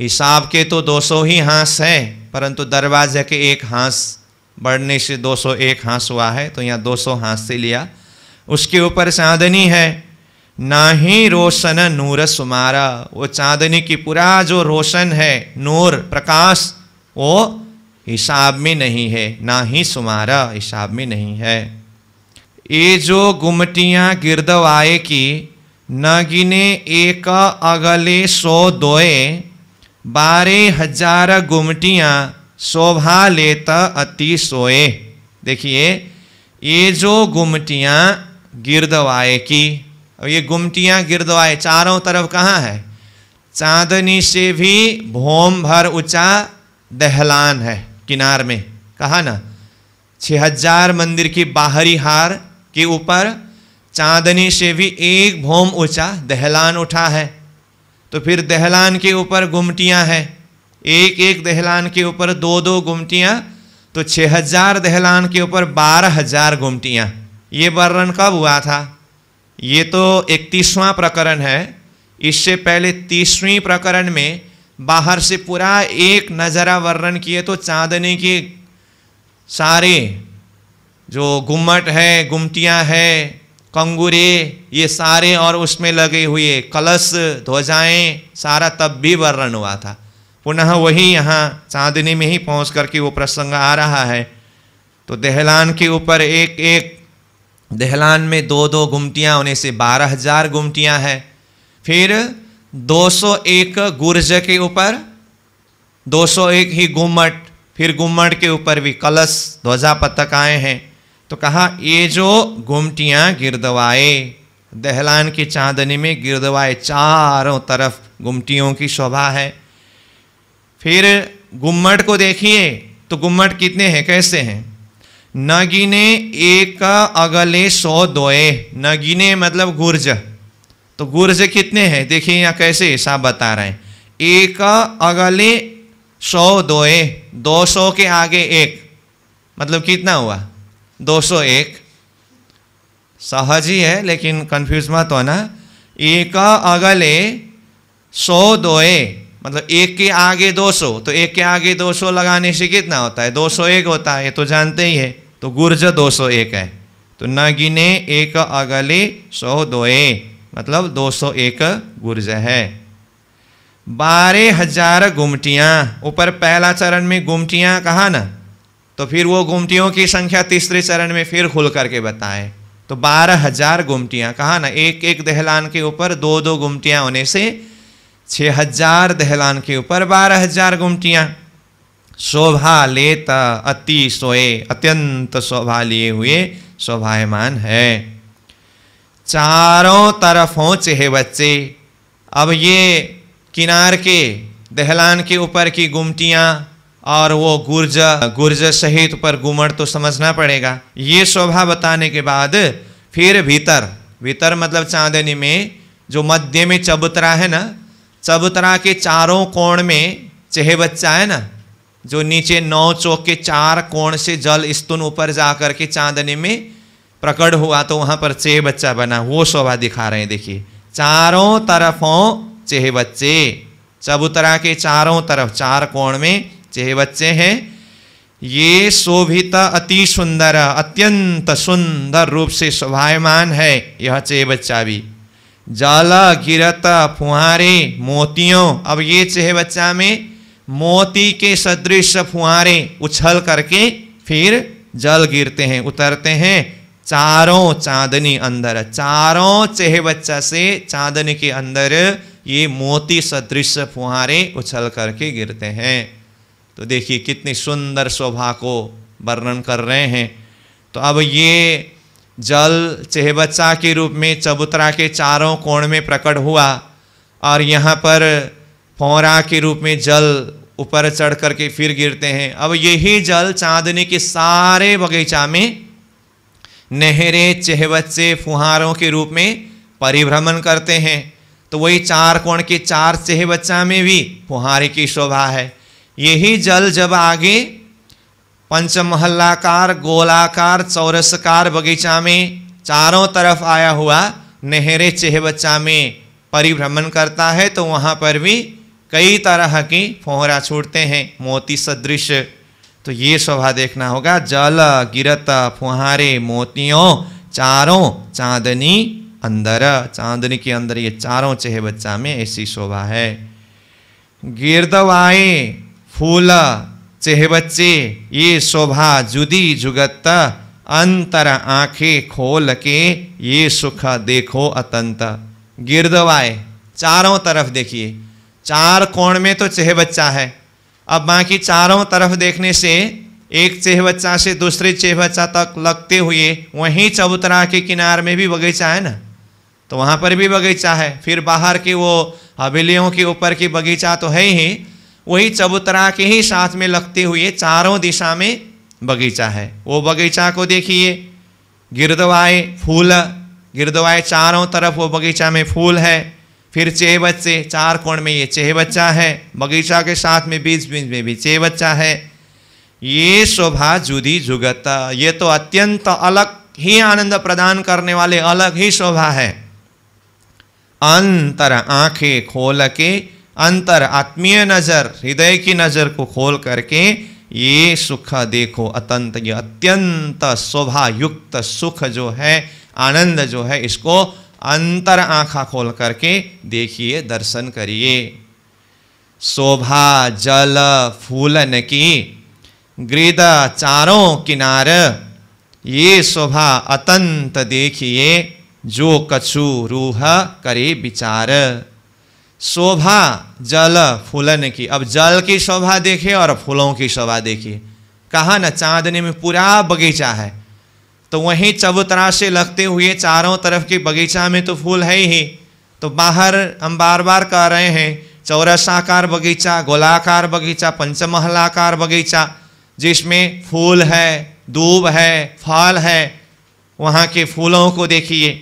हिसाब के तो दो सौ ही हाँस हैं परंतु दरवाजे के एक हाँस बढ़ने से 201 हाँस हुआ है तो यहाँ 200 हाँस से लिया उसके ऊपर चांदनी है ना ही रोशन नूर सुमारा वो चांदनी की पूरा जो रोशन है नूर प्रकाश वो हिसाब में नहीं है ना ही सुमारा हिसाब में नहीं है ये जो गुमटियाँ गिरदवाए की न गिने एक अगले सो दोए बारह हजार गुमटियाँ शोभा लेत अति सोए देखिए ये जो गुमटियाँ गिरदवाए की और ये गुमटियाँ गिरदवाए चारों तरफ कहाँ है चांदनी से भी भोम भर ऊंचा दहलान है किनार में कहा ना छः हजार मंदिर की बाहरी हार के ऊपर चांदनी से भी एक भोम ऊंचा दहलान उठा है तो फिर दहलान के ऊपर गुमटियाँ हैं एक एक दहलान के ऊपर दो दो गुमटियाँ तो छः हजार दहलान के ऊपर बारह हजार गुमटियाँ ये वर्णन कब हुआ था ये तो इकतीसवां प्रकरण है इससे पहले तीसवीं प्रकरण में बाहर से पूरा एक नज़रा वर्णन किए तो चांदनी के सारे जो गुम्मट है गुमटियाँ है कंगूरे ये सारे और उसमें लगे हुए कलश ध्वजाएं सारा तब भी वर्णन हुआ था पुनः वही यहाँ चांदनी में ही पहुँच करके वो प्रसंग आ रहा है तो देहलान के ऊपर एक एक दहलान में दो दो गुमटियाँ होने से बारह हजार गुमटियाँ हैं फिर 201 गुर्ज के ऊपर 201 ही गुम्मट फिर गुम्मट के ऊपर भी कलश ध्वजा पतक आए हैं तो कहा ये जो गुमटियाँ गिरदवाए दहलान की चांदनी में गिरदवाए चारों तरफ गुमटियों की शोभा है फिर गुम्मट को देखिए तो गुम्मट कितने हैं कैसे हैं न गिने एक अगले सौ दोए न गिने मतलब गुर्ज तो गुर्ज कितने हैं देखिए यहाँ कैसे हिसाब बता रहे हैं एक अगले सौ दोए दो सौ के आगे एक मतलब कितना हुआ 201 सहज ही है लेकिन कंफ्यूज मत होना एक अगले सौ दोए मतलब एक के आगे 200 तो एक के आगे 200 लगाने से कितना होता है 201 होता है ये तो जानते ही है तो गुर्ज 201 है तो न गिने एक अगले सौ दोए मतलब 201 गुर्ज है बारह हजार गुमटियाँ ऊपर पहला चरण में गुमटियाँ कहा ना तो फिर वो गुमटियों की संख्या तीसरे चरण में फिर खुल करके बताएं तो बारह हजार गुमटियां कहा ना एक एक दहलान के ऊपर दो दो गुमटियां होने से छह हजार दहलान के ऊपर बारह हजार गुमटियां शोभा लेता अति सोए अत्यंत शोभा लिए हुए शोभायमान है चारों तरफ हो चेहे बच्चे अब ये किनार के दहलान के ऊपर की गुमटियां और वो गुर्ज गुर्ज सहित पर घुमड़ तो समझना पड़ेगा ये शोभा बताने के बाद फिर भीतर भीतर मतलब चांदनी में जो मध्य में चबूतरा है ना चबूतरा के चारों कोण में चेहे बच्चा है ना जो नीचे नौ चौक के चार कोण से जल स्तून ऊपर जा कर के चांदनी में प्रकट हुआ तो वहाँ पर चेह बच्चा बना वो शोभा दिखा रहे हैं देखिए चारों तरफों चेह बच्चे चबूतरा के चारों तरफ चार कोण में चाहे बच्चे हैं ये शोभिता अति सुंदर अत्यंत सुंदर रूप से शोभायमान है यह चेह बच्चा भी जल गिरता फुहारे मोतियों अब ये चेह बच्चा में मोती के सदृश फुहारे उछल करके फिर जल गिरते हैं उतरते हैं चारों चांदनी अंदर चारों चेह बच्चा से चांदनी के अंदर ये मोती सदृश फुहारे उछल करके गिरते हैं तो देखिए कितनी सुंदर शोभा को वर्णन कर रहे हैं तो अब ये जल चेहबच्चा के रूप में चबूतरा के चारों कोण में प्रकट हुआ और यहाँ पर फौरा के रूप में जल ऊपर चढ़ करके फिर गिरते हैं अब यही जल चांदनी के सारे बगीचा में नहरे चेहबच्चे फुहारों के रूप में परिभ्रमण करते हैं तो वही चार कोण के चार चेहबच्चा में भी फुहारे की शोभा है यही जल जब आगे पंचमहल्लाकार गोलाकार चौरसकार बगीचा में चारों तरफ आया हुआ नहरे चेहबच्चा में परिभ्रमण करता है तो वहाँ पर भी कई तरह की फोहरा छूटते हैं मोती सदृश तो ये शोभा देखना होगा जल गिरत फुहारे मोतियों चारों चांदनी अंदर चांदनी के अंदर ये चारों चेहबच्चा में ऐसी शोभा है गिरदवाए फूल चेह बच्चे ये शोभा जुदी जुगत अंतर आंखें खोल के ये सुख देखो अतंत गिरदवाए चारों तरफ देखिए चार कोण में तो चेह बच्चा है अब बाकी चारों तरफ देखने से एक चेह बच्चा से दूसरे चेह बच्चा तक लगते हुए वहीं चबूतरा के किनार में भी बगीचा है ना तो वहाँ पर भी बगीचा है फिर बाहर के वो हवेलियों के ऊपर की बगीचा तो है ही वही चबूतरा के ही साथ में लगते हुए चारों दिशा में बगीचा है वो बगीचा को देखिए गिरदवाए फूल गिरदवाए चारों तरफ वो बगीचा में फूल है फिर चेह बच्चे चार कोण में ये चेह बच्चा है बगीचा के साथ में बीच बीच में भी चेह बच्चा है ये शोभा जुदी जुगत ये तो अत्यंत अलग ही आनंद प्रदान करने वाले अलग ही शोभा है अंतर आंखें खोल के अंतर आत्मीय नज़र हृदय की नज़र को खोल करके ये सुख देखो अतंत ये अत्यंत युक्त सुख जो है आनंद जो है इसको अंतर आंखा खोल करके देखिए दर्शन करिए शोभा जल फूलन की गृद चारों किनार ये शोभा अतंत देखिए जो कछु रूह करे विचार शोभा जल फूलन की अब जल की शोभा देखिए और फूलों की शोभा देखिए कहा ना चांदनी में पूरा बगीचा है तो वहीं चबूतरा से लगते हुए चारों तरफ के बगीचा में तो फूल है ही तो बाहर हम बार बार कह रहे हैं चौरसाकार बगीचा गोलाकार बगीचा पंचमहलाकार बगीचा जिसमें फूल है दूब है फल है वहाँ के फूलों को देखिए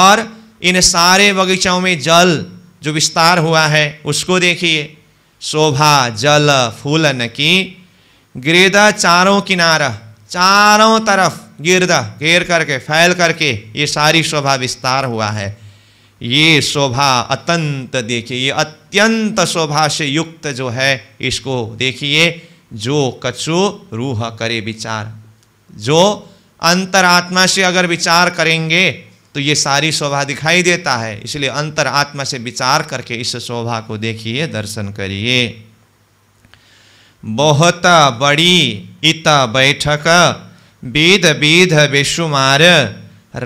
और इन सारे बगीचों में जल जो विस्तार हुआ है उसको देखिए शोभा जल फूलन की गिरदा चारों किनारा चारों तरफ गिरदा घेर करके फैल करके ये सारी शोभा विस्तार हुआ है ये शोभा अत्यंत देखिए ये अत्यंत शोभा से युक्त जो है इसको देखिए जो कछु रूह करे विचार जो अंतरात्मा से अगर विचार करेंगे तो ये सारी शोभा दिखाई देता है इसलिए अंतर आत्मा से विचार करके इस शोभा को देखिए दर्शन करिए बहुत बड़ी इत बैठक बीध बीध विशुमार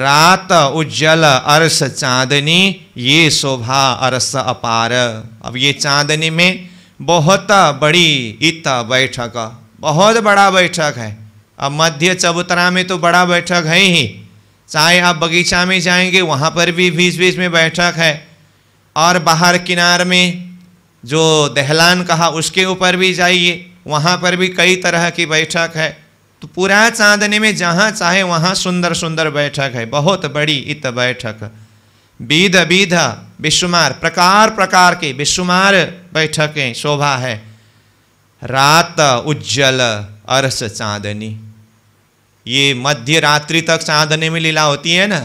रात उज्जल अर्स चांदनी ये शोभा अरस अपार अब ये चांदनी में बहुत बड़ी इत बैठक बहुत बड़ा बैठक है अब मध्य चबूतरा में तो बड़ा बैठक है ही चाहे आप बगीचा में जाएंगे वहाँ पर भी बीच बीच में बैठक है और बाहर किनार में जो दहलान कहा उसके ऊपर भी जाइए वहाँ पर भी कई तरह की बैठक है तो पूरा चांदनी में जहाँ चाहे वहाँ सुंदर सुंदर बैठक है बहुत बड़ी इत बैठक बीद बीध विश्वमार प्रकार प्रकार के विश्वमार बैठकें शोभा है रात उज्जवल अर्स चांदनी ये मध्य रात्रि तक साधने में लीला होती है ना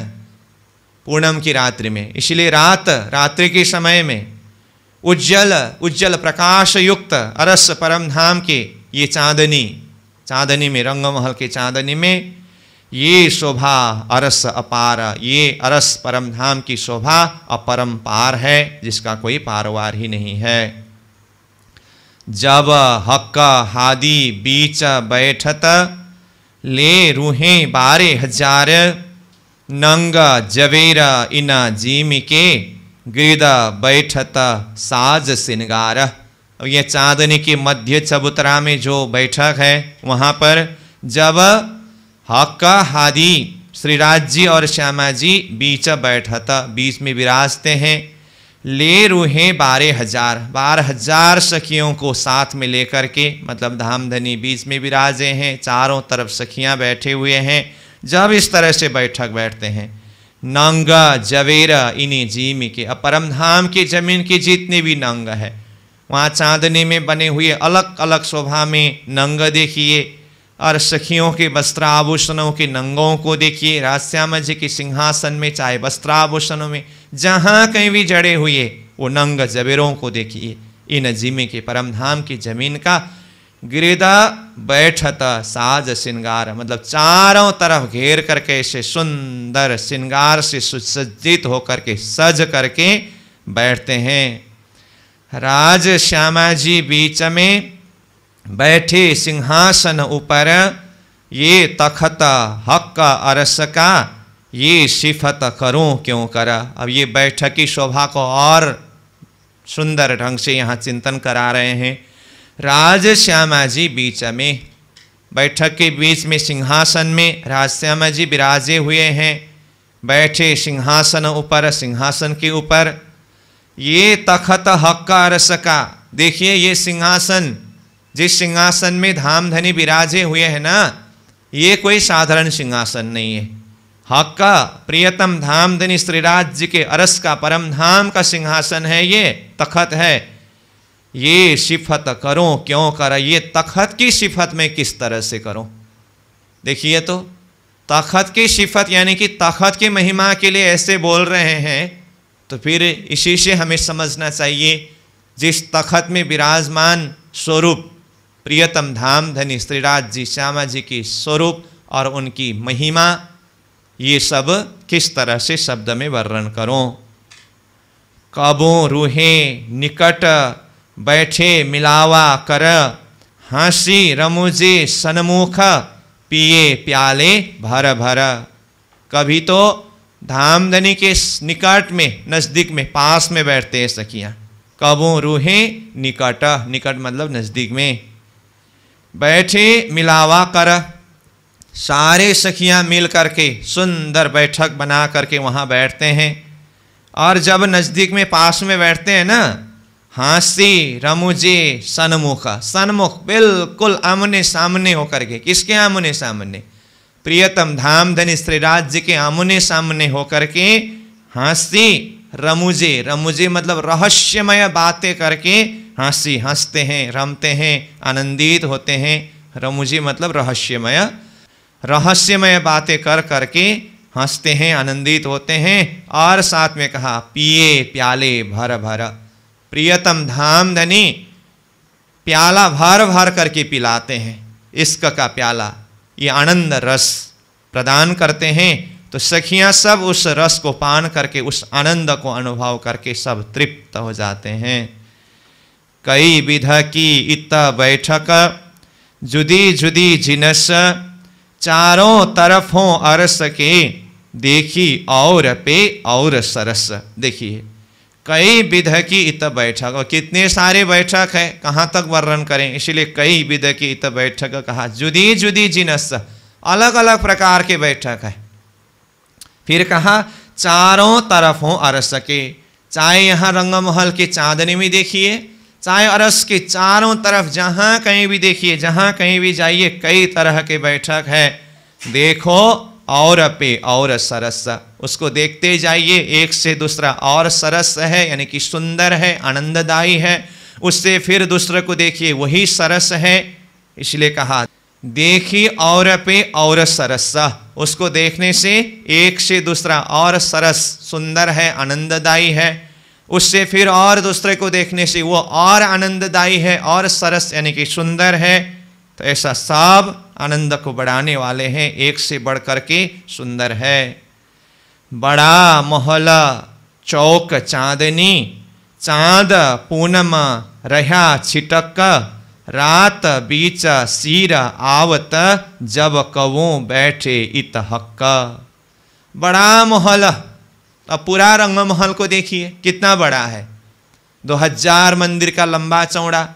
पूनम की रात्रि में इसलिए रात रात्रि के समय में उज्जवल उज्जवल प्रकाश युक्त अरस परम धाम के ये चांदनी चांदनी में रंगमहल के चांदनी में ये शोभा अरस अपार ये अरस परम धाम की शोभा अपरम पार है जिसका कोई पारवार ही नहीं है जब हक्का हादी बीच बैठत ले रूहें बारे हजार नंगा जवेरा इना जीम के गिरदा बैठता साज सिंगार अब ये चांदनी के मध्य चबूतरा में जो बैठक है वहाँ पर जब हक्का हादी श्रीराज जी और श्यामा जी बीच बैठता बीच में विराजते हैं ले रूहें बारह हजार बारह हजार सखियों को साथ में लेकर के मतलब धामधनी बीच में विराजे हैं चारों तरफ सखियां बैठे हुए हैं जब इस तरह से बैठक बैठते हैं नंगा जवेरा इन्हीं जीमी के अब परम धाम की जमीन की जितने भी नंग है वहाँ चांदनी में बने हुए अलग अलग शोभा में नंग देखिए और सखियों के वस्त्राभूषणों के नंगों को देखिए राजश्यामा जी के सिंहासन में चाहे वस्त्राभूषणों में जहाँ कहीं भी जड़े हुए वो नंग जबेरों को देखिए इन जिमे के परमधाम की जमीन का गिरिदा बैठत साज श्रृंगार मतलब चारों तरफ घेर करके इसे सुंदर श्रृंगार से सुसज्जित होकर के सज करके बैठते हैं राज श्यामा जी बीच में बैठे सिंहासन ऊपर ये तखत हक अरस का ये सिफत करूँ क्यों करा अब ये बैठक की शोभा को और सुंदर ढंग से यहाँ चिंतन करा रहे हैं राज श्यामा जी बीच में बैठक के बीच में सिंहासन में राज श्यामा जी विराजे हुए हैं बैठे सिंहासन ऊपर सिंहासन के ऊपर ये तखत हक्का रस का देखिए ये सिंहासन जिस सिंहासन में धाम धनी विराजे हुए हैं ना ये कोई साधारण सिंहासन नहीं है हक का प्रियतम धाम धनी श्रीराज के अरस का परम धाम का सिंहासन है ये तखत है ये सिफत करो क्यों कर ये तखत की सिफत में किस तरह से करो देखिए तो तखत की सिफत यानी कि तखत की महिमा के लिए ऐसे बोल रहे हैं तो फिर इसी से हमें समझना चाहिए जिस तखत में विराजमान स्वरूप प्रियतम धाम धनी श्रीराज जी श्यामा जी की स्वरूप और उनकी महिमा ये सब किस तरह से शब्द में वर्णन करो कबों रूहें निकट बैठे मिलावा कर हंसी रमुजे सनमुख पिए प्याले भर भर कभी तो धामधनी के निकट में नज़दीक में पास में बैठते हैं सखियाँ कबों रूहें निकट निकट मतलब नज़दीक में बैठे मिलावा कर सारे सखियां मिल करके सुंदर बैठक बना करके वहां बैठते हैं और जब नज़दीक में पास में बैठते हैं ना हाँसी रमुजे सनमुखा सनमुख बिल्कुल आमने सामने होकर के किसके आमने सामने प्रियतम धाम धनी श्री राज्य के आमने सामने होकर के हंसी रमुजे रमुजे मतलब रहस्यमय बातें करके हंसी हंसते हैं रमते हैं आनंदित होते हैं रमुजे मतलब रहस्यमय रहस्यमय बातें कर करके हंसते हैं आनंदित होते हैं और साथ में कहा पिए प्याले भर भर प्रियतम धाम धनी प्याला भर भर करके पिलाते हैं इश्क का प्याला ये आनंद रस प्रदान करते हैं तो सखियां सब उस रस को पान करके उस आनंद को अनुभव करके सब तृप्त हो जाते हैं कई विध की इत बैठक जुदी जुदी जिनस चारों तरफों अरस के देखी और पे और सरस देखिए कई विध की इत बैठक और कितने सारे बैठक है कहाँ तक वर्णन करें इसलिए कई विध की इत बैठक कहा जुदी जुदी जिनस अलग अलग प्रकार के बैठक है फिर कहा चारों तरफ हो अरस के चाहे यहाँ रंगमहल की चांदनी में देखिए चाय अरस के चारों तरफ जहाँ कहीं भी देखिए जहाँ कहीं भी जाइए कई तरह के बैठक है देखो और पे और सरस उसको देखते जाइए एक से दूसरा और सरस है यानी कि सुंदर है आनंददायी है उससे फिर दूसरे को देखिए वही सरस है इसलिए कहा देखिए और पे और सरस उसको देखने से एक से दूसरा और सरस सुंदर है आनंददायी है उससे फिर और दूसरे को देखने से वो और आनंददायी है और सरस यानी कि सुंदर है तो ऐसा सब आनंद को बढ़ाने वाले हैं एक से बढ़ करके के सुंदर है बड़ा मोहल्ला चौक चांदनी चांद पूनम रहा छिटक रात बीच सीर आवत जब कवों बैठे इत हक्का बड़ा मोहल्ला अब पूरा रंग महल को देखिए कितना बड़ा है दो हजार मंदिर का लंबा चौड़ा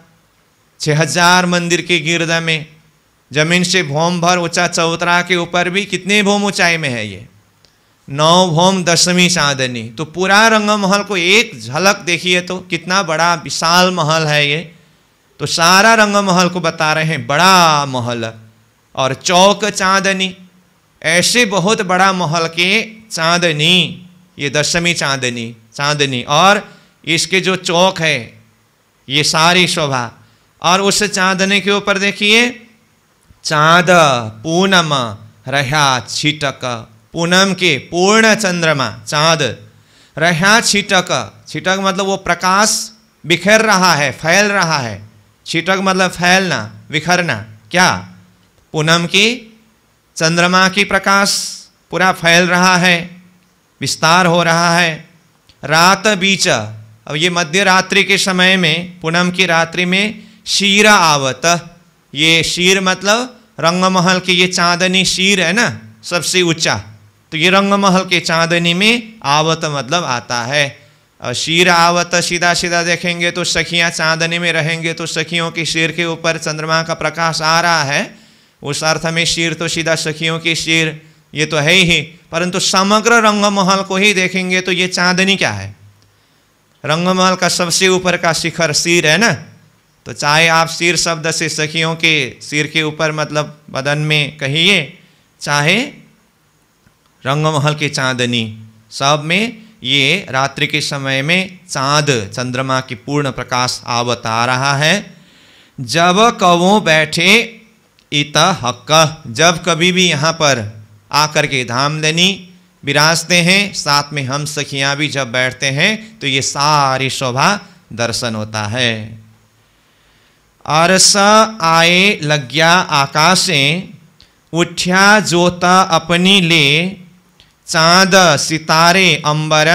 छः हजार मंदिर के गिरदा में जमीन से भौम भर ऊंचा चौतरा के ऊपर भी कितने भौम ऊंचाई में है ये नौ भोम दशमी चांदनी तो पूरा रंगमहल को एक झलक देखिए तो कितना बड़ा विशाल महल है ये तो सारा रंग महल को बता रहे हैं बड़ा महल और चौक चांदनी ऐसे बहुत बड़ा महल के चांदनी ये दशमी चांदनी चांदनी और इसके जो चौक है ये सारी शोभा और उस चांदनी के ऊपर देखिए चांद पूनम रह्या छिटक पूनम के पूर्ण चंद्रमा चांद रह्या छिटक छिटक मतलब वो प्रकाश बिखर रहा है फैल रहा है छिटक मतलब फैलना बिखरना क्या पूनम की चंद्रमा की प्रकाश पूरा फैल रहा है विस्तार हो रहा है रात बीच अब ये मध्य रात्रि के समय में पूनम की रात्रि में शीरा आवत ये शीर मतलब रंगमहल की ये चांदनी शीर है ना सबसे ऊंचा तो ये रंगमहल के चांदनी में आवत मतलब आता है और शीर आवत सीधा सीधा देखेंगे तो सखियाँ चांदनी में रहेंगे तो सखियों के शीर के ऊपर चंद्रमा का प्रकाश आ रहा है उस अर्थ में शीर तो सीधा सखियों की शीर ये तो है ही परंतु समग्र रंगमहल को ही देखेंगे तो ये चांदनी क्या है रंगमहल का सबसे ऊपर का शिखर सिर है ना तो चाहे आप सिर शब्द से सखियों के सिर के ऊपर मतलब बदन में कहिए चाहे रंगमहल की चांदनी सब में ये रात्रि के समय में चांद चंद्रमा की पूर्ण प्रकाश आवत आ रहा है जब कवों बैठे इत हक्का जब कभी भी यहाँ पर आकर के धामदनी विराजते हैं साथ में हम सखियाँ भी जब बैठते हैं तो ये सारी शोभा दर्शन होता है अरस आए लग्या आकाशे उठ्या जोता अपनी ले चांद सितारे अंबर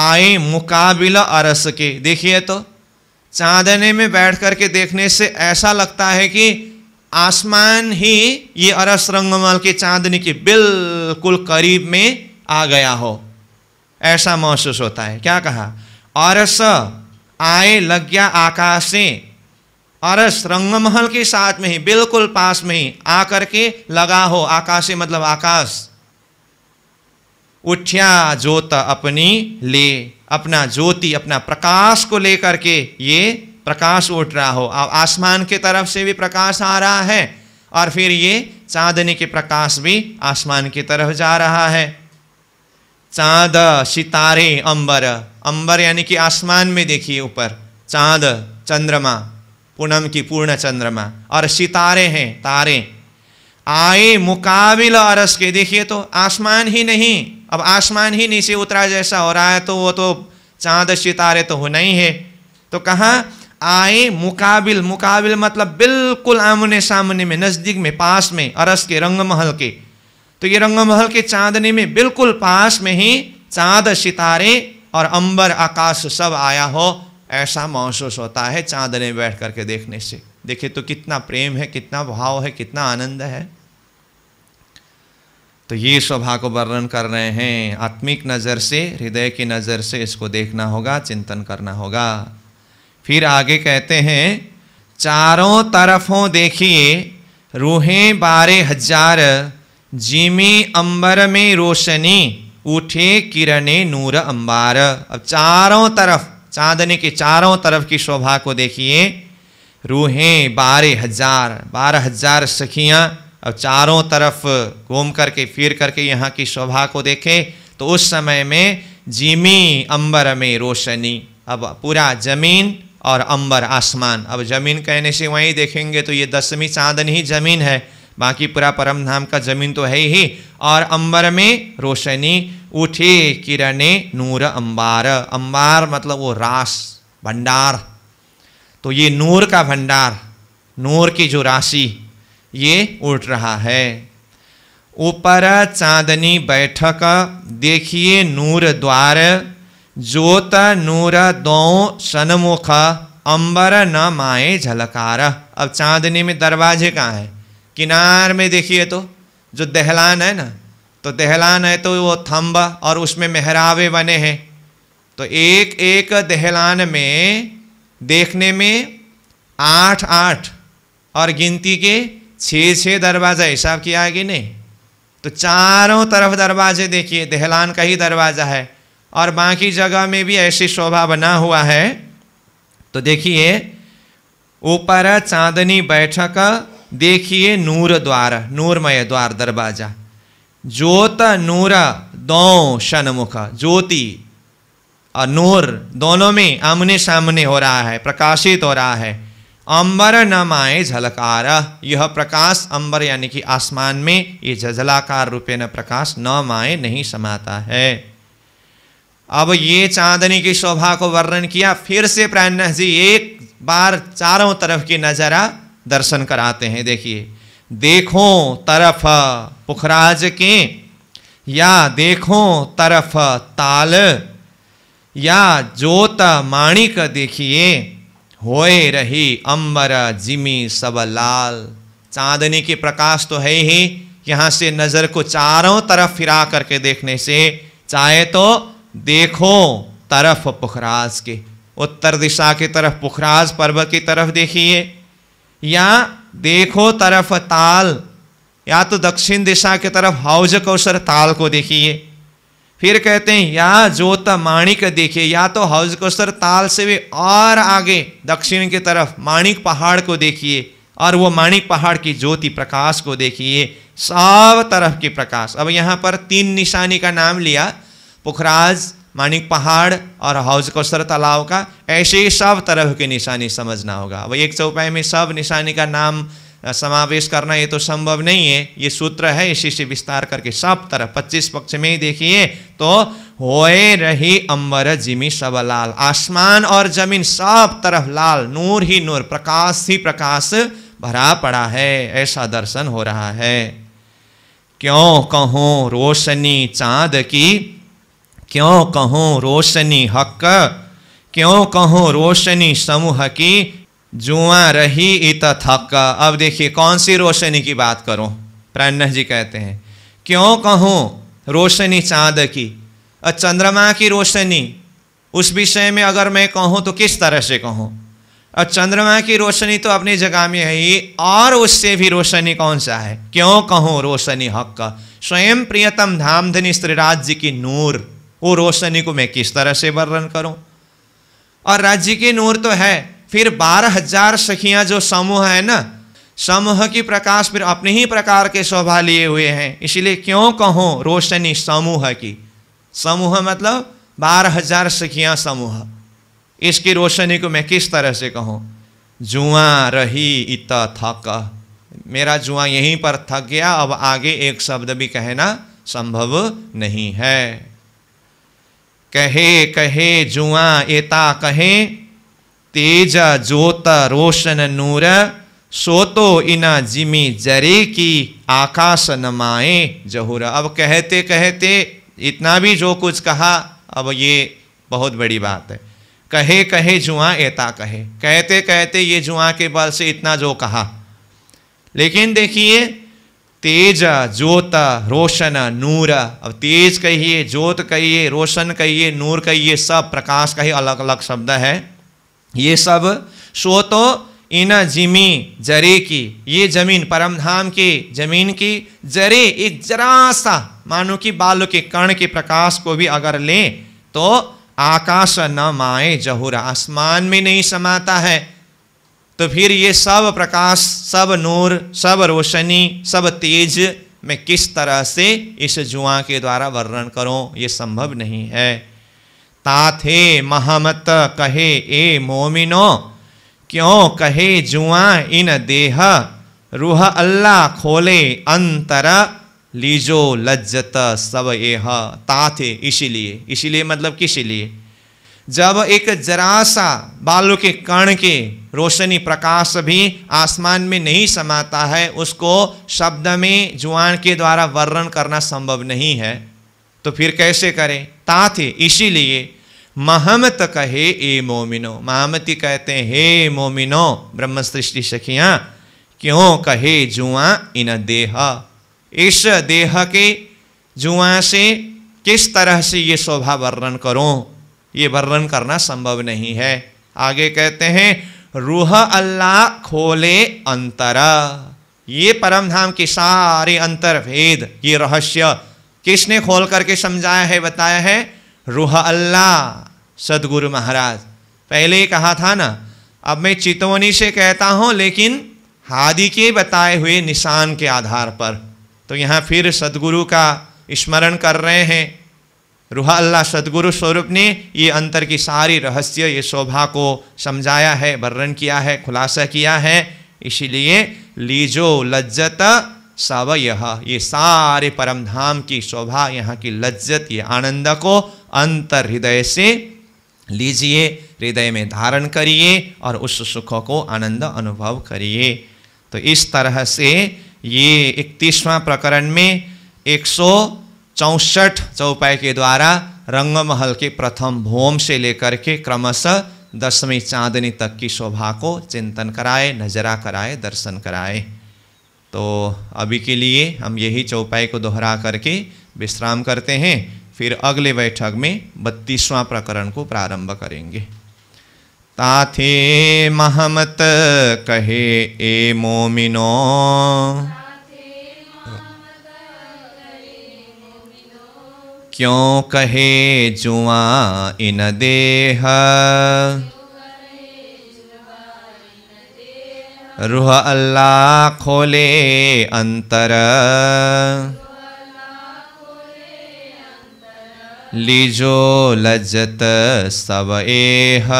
आए मुकाबिल अरस के देखिए तो चांदने में बैठ करके के देखने से ऐसा लगता है कि आसमान ही ये अरस रंगमल के चांदनी के बिल्कुल करीब में आ गया हो ऐसा महसूस होता है क्या कहा अरस आए लग गया आकाश से अरस रंगमहल के साथ में ही बिल्कुल पास में ही आकर के लगा हो आकाशे मतलब आकाश उठ्या ज्योत अपनी ले अपना ज्योति अपना प्रकाश को लेकर के ये प्रकाश उठ रहा हो आसमान के तरफ से भी प्रकाश आ रहा है और फिर ये चांदनी के प्रकाश भी आसमान की तरफ जा रहा है चांद सितारे अंबर अंबर यानी कि आसमान में देखिए ऊपर चांद चंद्रमा पूनम की पूर्ण चंद्रमा और सितारे हैं तारे आए मुकाबिल अरस के देखिए तो आसमान ही नहीं अब आसमान ही नीचे उतरा जैसा हो रहा है तो वो तो चांद सितारे तो होना ही है तो कहाँ आए मुकाबिल मुकाबिल मतलब बिल्कुल आमने सामने में नज़दीक में पास में अरस के रंग महल के तो ये रंग महल के चांदनी में बिल्कुल पास में ही चांद सितारे और अंबर आकाश सब आया हो ऐसा महसूस होता है चांदने बैठ करके देखने से देखिए तो कितना प्रेम है कितना भाव है कितना आनंद है तो ये शोभा को वर्णन कर रहे हैं आत्मिक नज़र से हृदय की नज़र से इसको देखना होगा चिंतन करना होगा फिर आगे कहते हैं चारों तरफों देखिए रूहें बारे हजार जिमी अंबर में रोशनी उठे किरणे नूर अंबार अब चारों तरफ चांदनी के चारों तरफ की शोभा को देखिए रूहें बारे हजार बारह हजार सखियाँ अब चारों तरफ घूम करके फिर करके यहाँ की शोभा को देखें तो उस समय में जिमी अंबर में रोशनी अब पूरा जमीन और अंबर आसमान अब ज़मीन कहने से वहीं देखेंगे तो ये दसवीं चांदन ही ज़मीन है बाकी पूरा परम धाम का ज़मीन तो है ही और अंबर में रोशनी उठे किरणे नूर अंबार अंबार मतलब वो रास भंडार तो ये नूर का भंडार नूर की जो राशि ये उठ रहा है ऊपर चांदनी बैठक देखिए नूर द्वार ज्योत नूर दो सनमुख अंबर न माए झलकार अब चांदनी में दरवाजे कहाँ हैं किनार में देखिए तो जो दहलान है ना तो दहलान है तो वो थम्बा और उसमें मेहरावे बने हैं तो एक एक दहलान में देखने में आठ आठ और गिनती के छः छः दरवाज़ा हिसाब किया है कि नहीं तो चारों तरफ दरवाजे देखिए दहलान का ही दरवाज़ा है और बाकी जगह में भी ऐसी शोभा बना हुआ है तो देखिए ऊपर चांदनी बैठक देखिए नूर द्वार नूरमय द्वार दरवाजा ज्योत नूर दो शनमुख ज्योति और नूर दोनों में आमने सामने हो रहा है प्रकाशित हो रहा है अंबर नमाए झलकार यह प्रकाश अंबर यानी कि आसमान में ये झलाकार रूपे न प्रकाश न माए नहीं समाता है अब ये चांदनी की शोभा को वर्णन किया फिर से प्राण जी एक बार चारों तरफ की नज़ारा दर्शन कराते हैं देखिए देखो तरफ पुखराज के या देखो तरफ ताल या जोत माणिक देखिए होए रही अंबर जिमी सब लाल चांदनी के प्रकाश तो है ही यहां से नज़र को चारों तरफ फिरा करके देखने से चाहे तो देखो तरफ पुखराज के उत्तर दिशा की तरफ पुखराज पर्वत की तरफ देखिए या देखो तरफ ताल या तो दक्षिण दिशा की तरफ हाउज कौशर ताल को देखिए फिर कहते हैं या जोत माणिक देखिए या तो हाउज कौशर ताल से भी और आगे दक्षिण की तरफ माणिक पहाड़ को देखिए और वो माणिक पहाड़ की ज्योति प्रकाश को देखिए सब तरफ के प्रकाश अब यहाँ पर तीन निशानी का नाम लिया पुखराज मानिक पहाड़ और हौज कौसर तालाब का ऐसे ही सब तरह की निशानी समझना होगा वह एक चौपाय में सब निशानी का नाम समावेश करना ये तो संभव नहीं है ये सूत्र है इसी से विस्तार करके सब तरह 25 पक्ष में ही देखिए तो होए रही अंबर जिमी सब लाल आसमान और जमीन सब तरफ लाल नूर ही नूर प्रकाश ही प्रकाश भरा पड़ा है ऐसा दर्शन हो रहा है क्यों कहो रोशनी चांद की क्यों कहूँ रोशनी हक क्यों कहूँ रोशनी समूह की जुआ रही इत थक अब देखिए कौन सी रोशनी की बात करो प्रण जी कहते हैं क्यों कहूँ रोशनी चांद की और चंद्रमा की रोशनी उस विषय में अगर मैं कहूँ तो किस तरह से कहूँ और चंद्रमा की रोशनी तो अपनी जगह में है ही और उससे भी रोशनी कौन सा है क्यों कहूँ रोशनी हक का स्वयं प्रियतम धामधनी श्रीराज जी की नूर वो रोशनी को मैं किस तरह से वर्णन करूं और राज्य की नूर तो है फिर बारह हजार सखियां जो समूह है ना समूह की प्रकाश फिर अपने ही प्रकार के शोभा लिए हुए हैं इसलिए क्यों कहो रोशनी समूह की समूह मतलब बारह हजार सखियां समूह इसकी रोशनी को मैं किस तरह से कहूँ जुआ रही इत थक मेरा जुआ यहीं पर थक गया अब आगे एक शब्द भी कहना संभव नहीं है कहे कहे जुआ एता कहे तेज जोत रोशन नूर सोतो इना जिमी जरे की आकाश नमाए जहूर अब कहते कहते इतना भी जो कुछ कहा अब ये बहुत बड़ी बात है कहे कहे जुआ एता कहे कहते कहते ये जुआ के बल से इतना जो कहा लेकिन देखिए तेजा जोता रोशना नूरा अब तेज कहिए जोत कहिए रोशन कहिए नूर कहिए सब प्रकाश का ही अलग अलग शब्द है ये सब सो तो इना जिमी जरे की ये जमीन परमधाम की जमीन की जरे एक जरा सा मानो कि बालों के कण के प्रकाश को भी अगर लें तो आकाश न माए जहूर आसमान में नहीं समाता है तो फिर ये सब प्रकाश सब नूर सब रोशनी सब तेज मैं किस तरह से इस जुआ के द्वारा वर्णन करूं ये संभव नहीं है ताथे महमत कहे ए मोमिनो क्यों कहे जुआ इन देह रूह अल्लाह खोले अंतर लीजो लज्जत सब एह ताथे इसीलिए इसीलिए मतलब किसी लिए जब एक जरा सा बालू के कण के रोशनी प्रकाश भी आसमान में नहीं समाता है उसको शब्द में जुआन के द्वारा वर्णन करना संभव नहीं है तो फिर कैसे करें ताथ इसीलिए महमत कहे ए मोमिनो महामती कहते हैं हे मोमिनो ब्रह्म सृष्टि सखिया क्यों कहे जुआ इन देह इस देह के जुआ से किस तरह से ये शोभा वर्णन करो ये वर्णन करना संभव नहीं है आगे कहते हैं रूह अल्लाह खोले अंतरा ये परम धाम के सारे भेद ये रहस्य किसने खोल करके समझाया है बताया है रूह अल्लाह सदगुरु महाराज पहले ही कहा था ना अब मैं चितवनी से कहता हूँ लेकिन हादी के बताए हुए निशान के आधार पर तो यहाँ फिर सदगुरु का स्मरण कर रहे हैं रूहा अल्लाह सदगुरु स्वरूप ने ये अंतर की सारी रहस्य ये शोभा को समझाया है वर्णन किया है खुलासा किया है इसीलिए लीजो लज्जत सव यह ये सारे परम धाम की शोभा यहाँ की लज्जत ये आनंद को अंतर हृदय से लीजिए हृदय में धारण करिए और उस सुख को आनंद अनुभव करिए तो इस तरह से ये इकतीसवां प्रकरण में एक सौ चौसठ चौपाई के द्वारा रंगमहल के प्रथम भोम से लेकर के क्रमशः दसवीं चांदनी तक की शोभा को चिंतन कराए नजरा कराए दर्शन कराए तो अभी के लिए हम यही चौपाई को दोहरा करके विश्राम करते हैं फिर अगले बैठक में बत्तीसवां प्रकरण को प्रारंभ करेंगे ताथे महमत कहे ए मोमिनो क्यों कहे जुआ इन देह रूह अल्लाह खोले अंतर लीजो लज्जत सब एह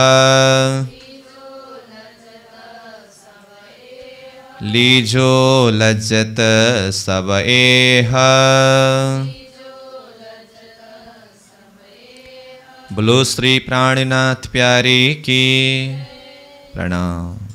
लीजो लज्जत सब एह बोलो श्री प्राणनाथ प्यारी की प्रणाम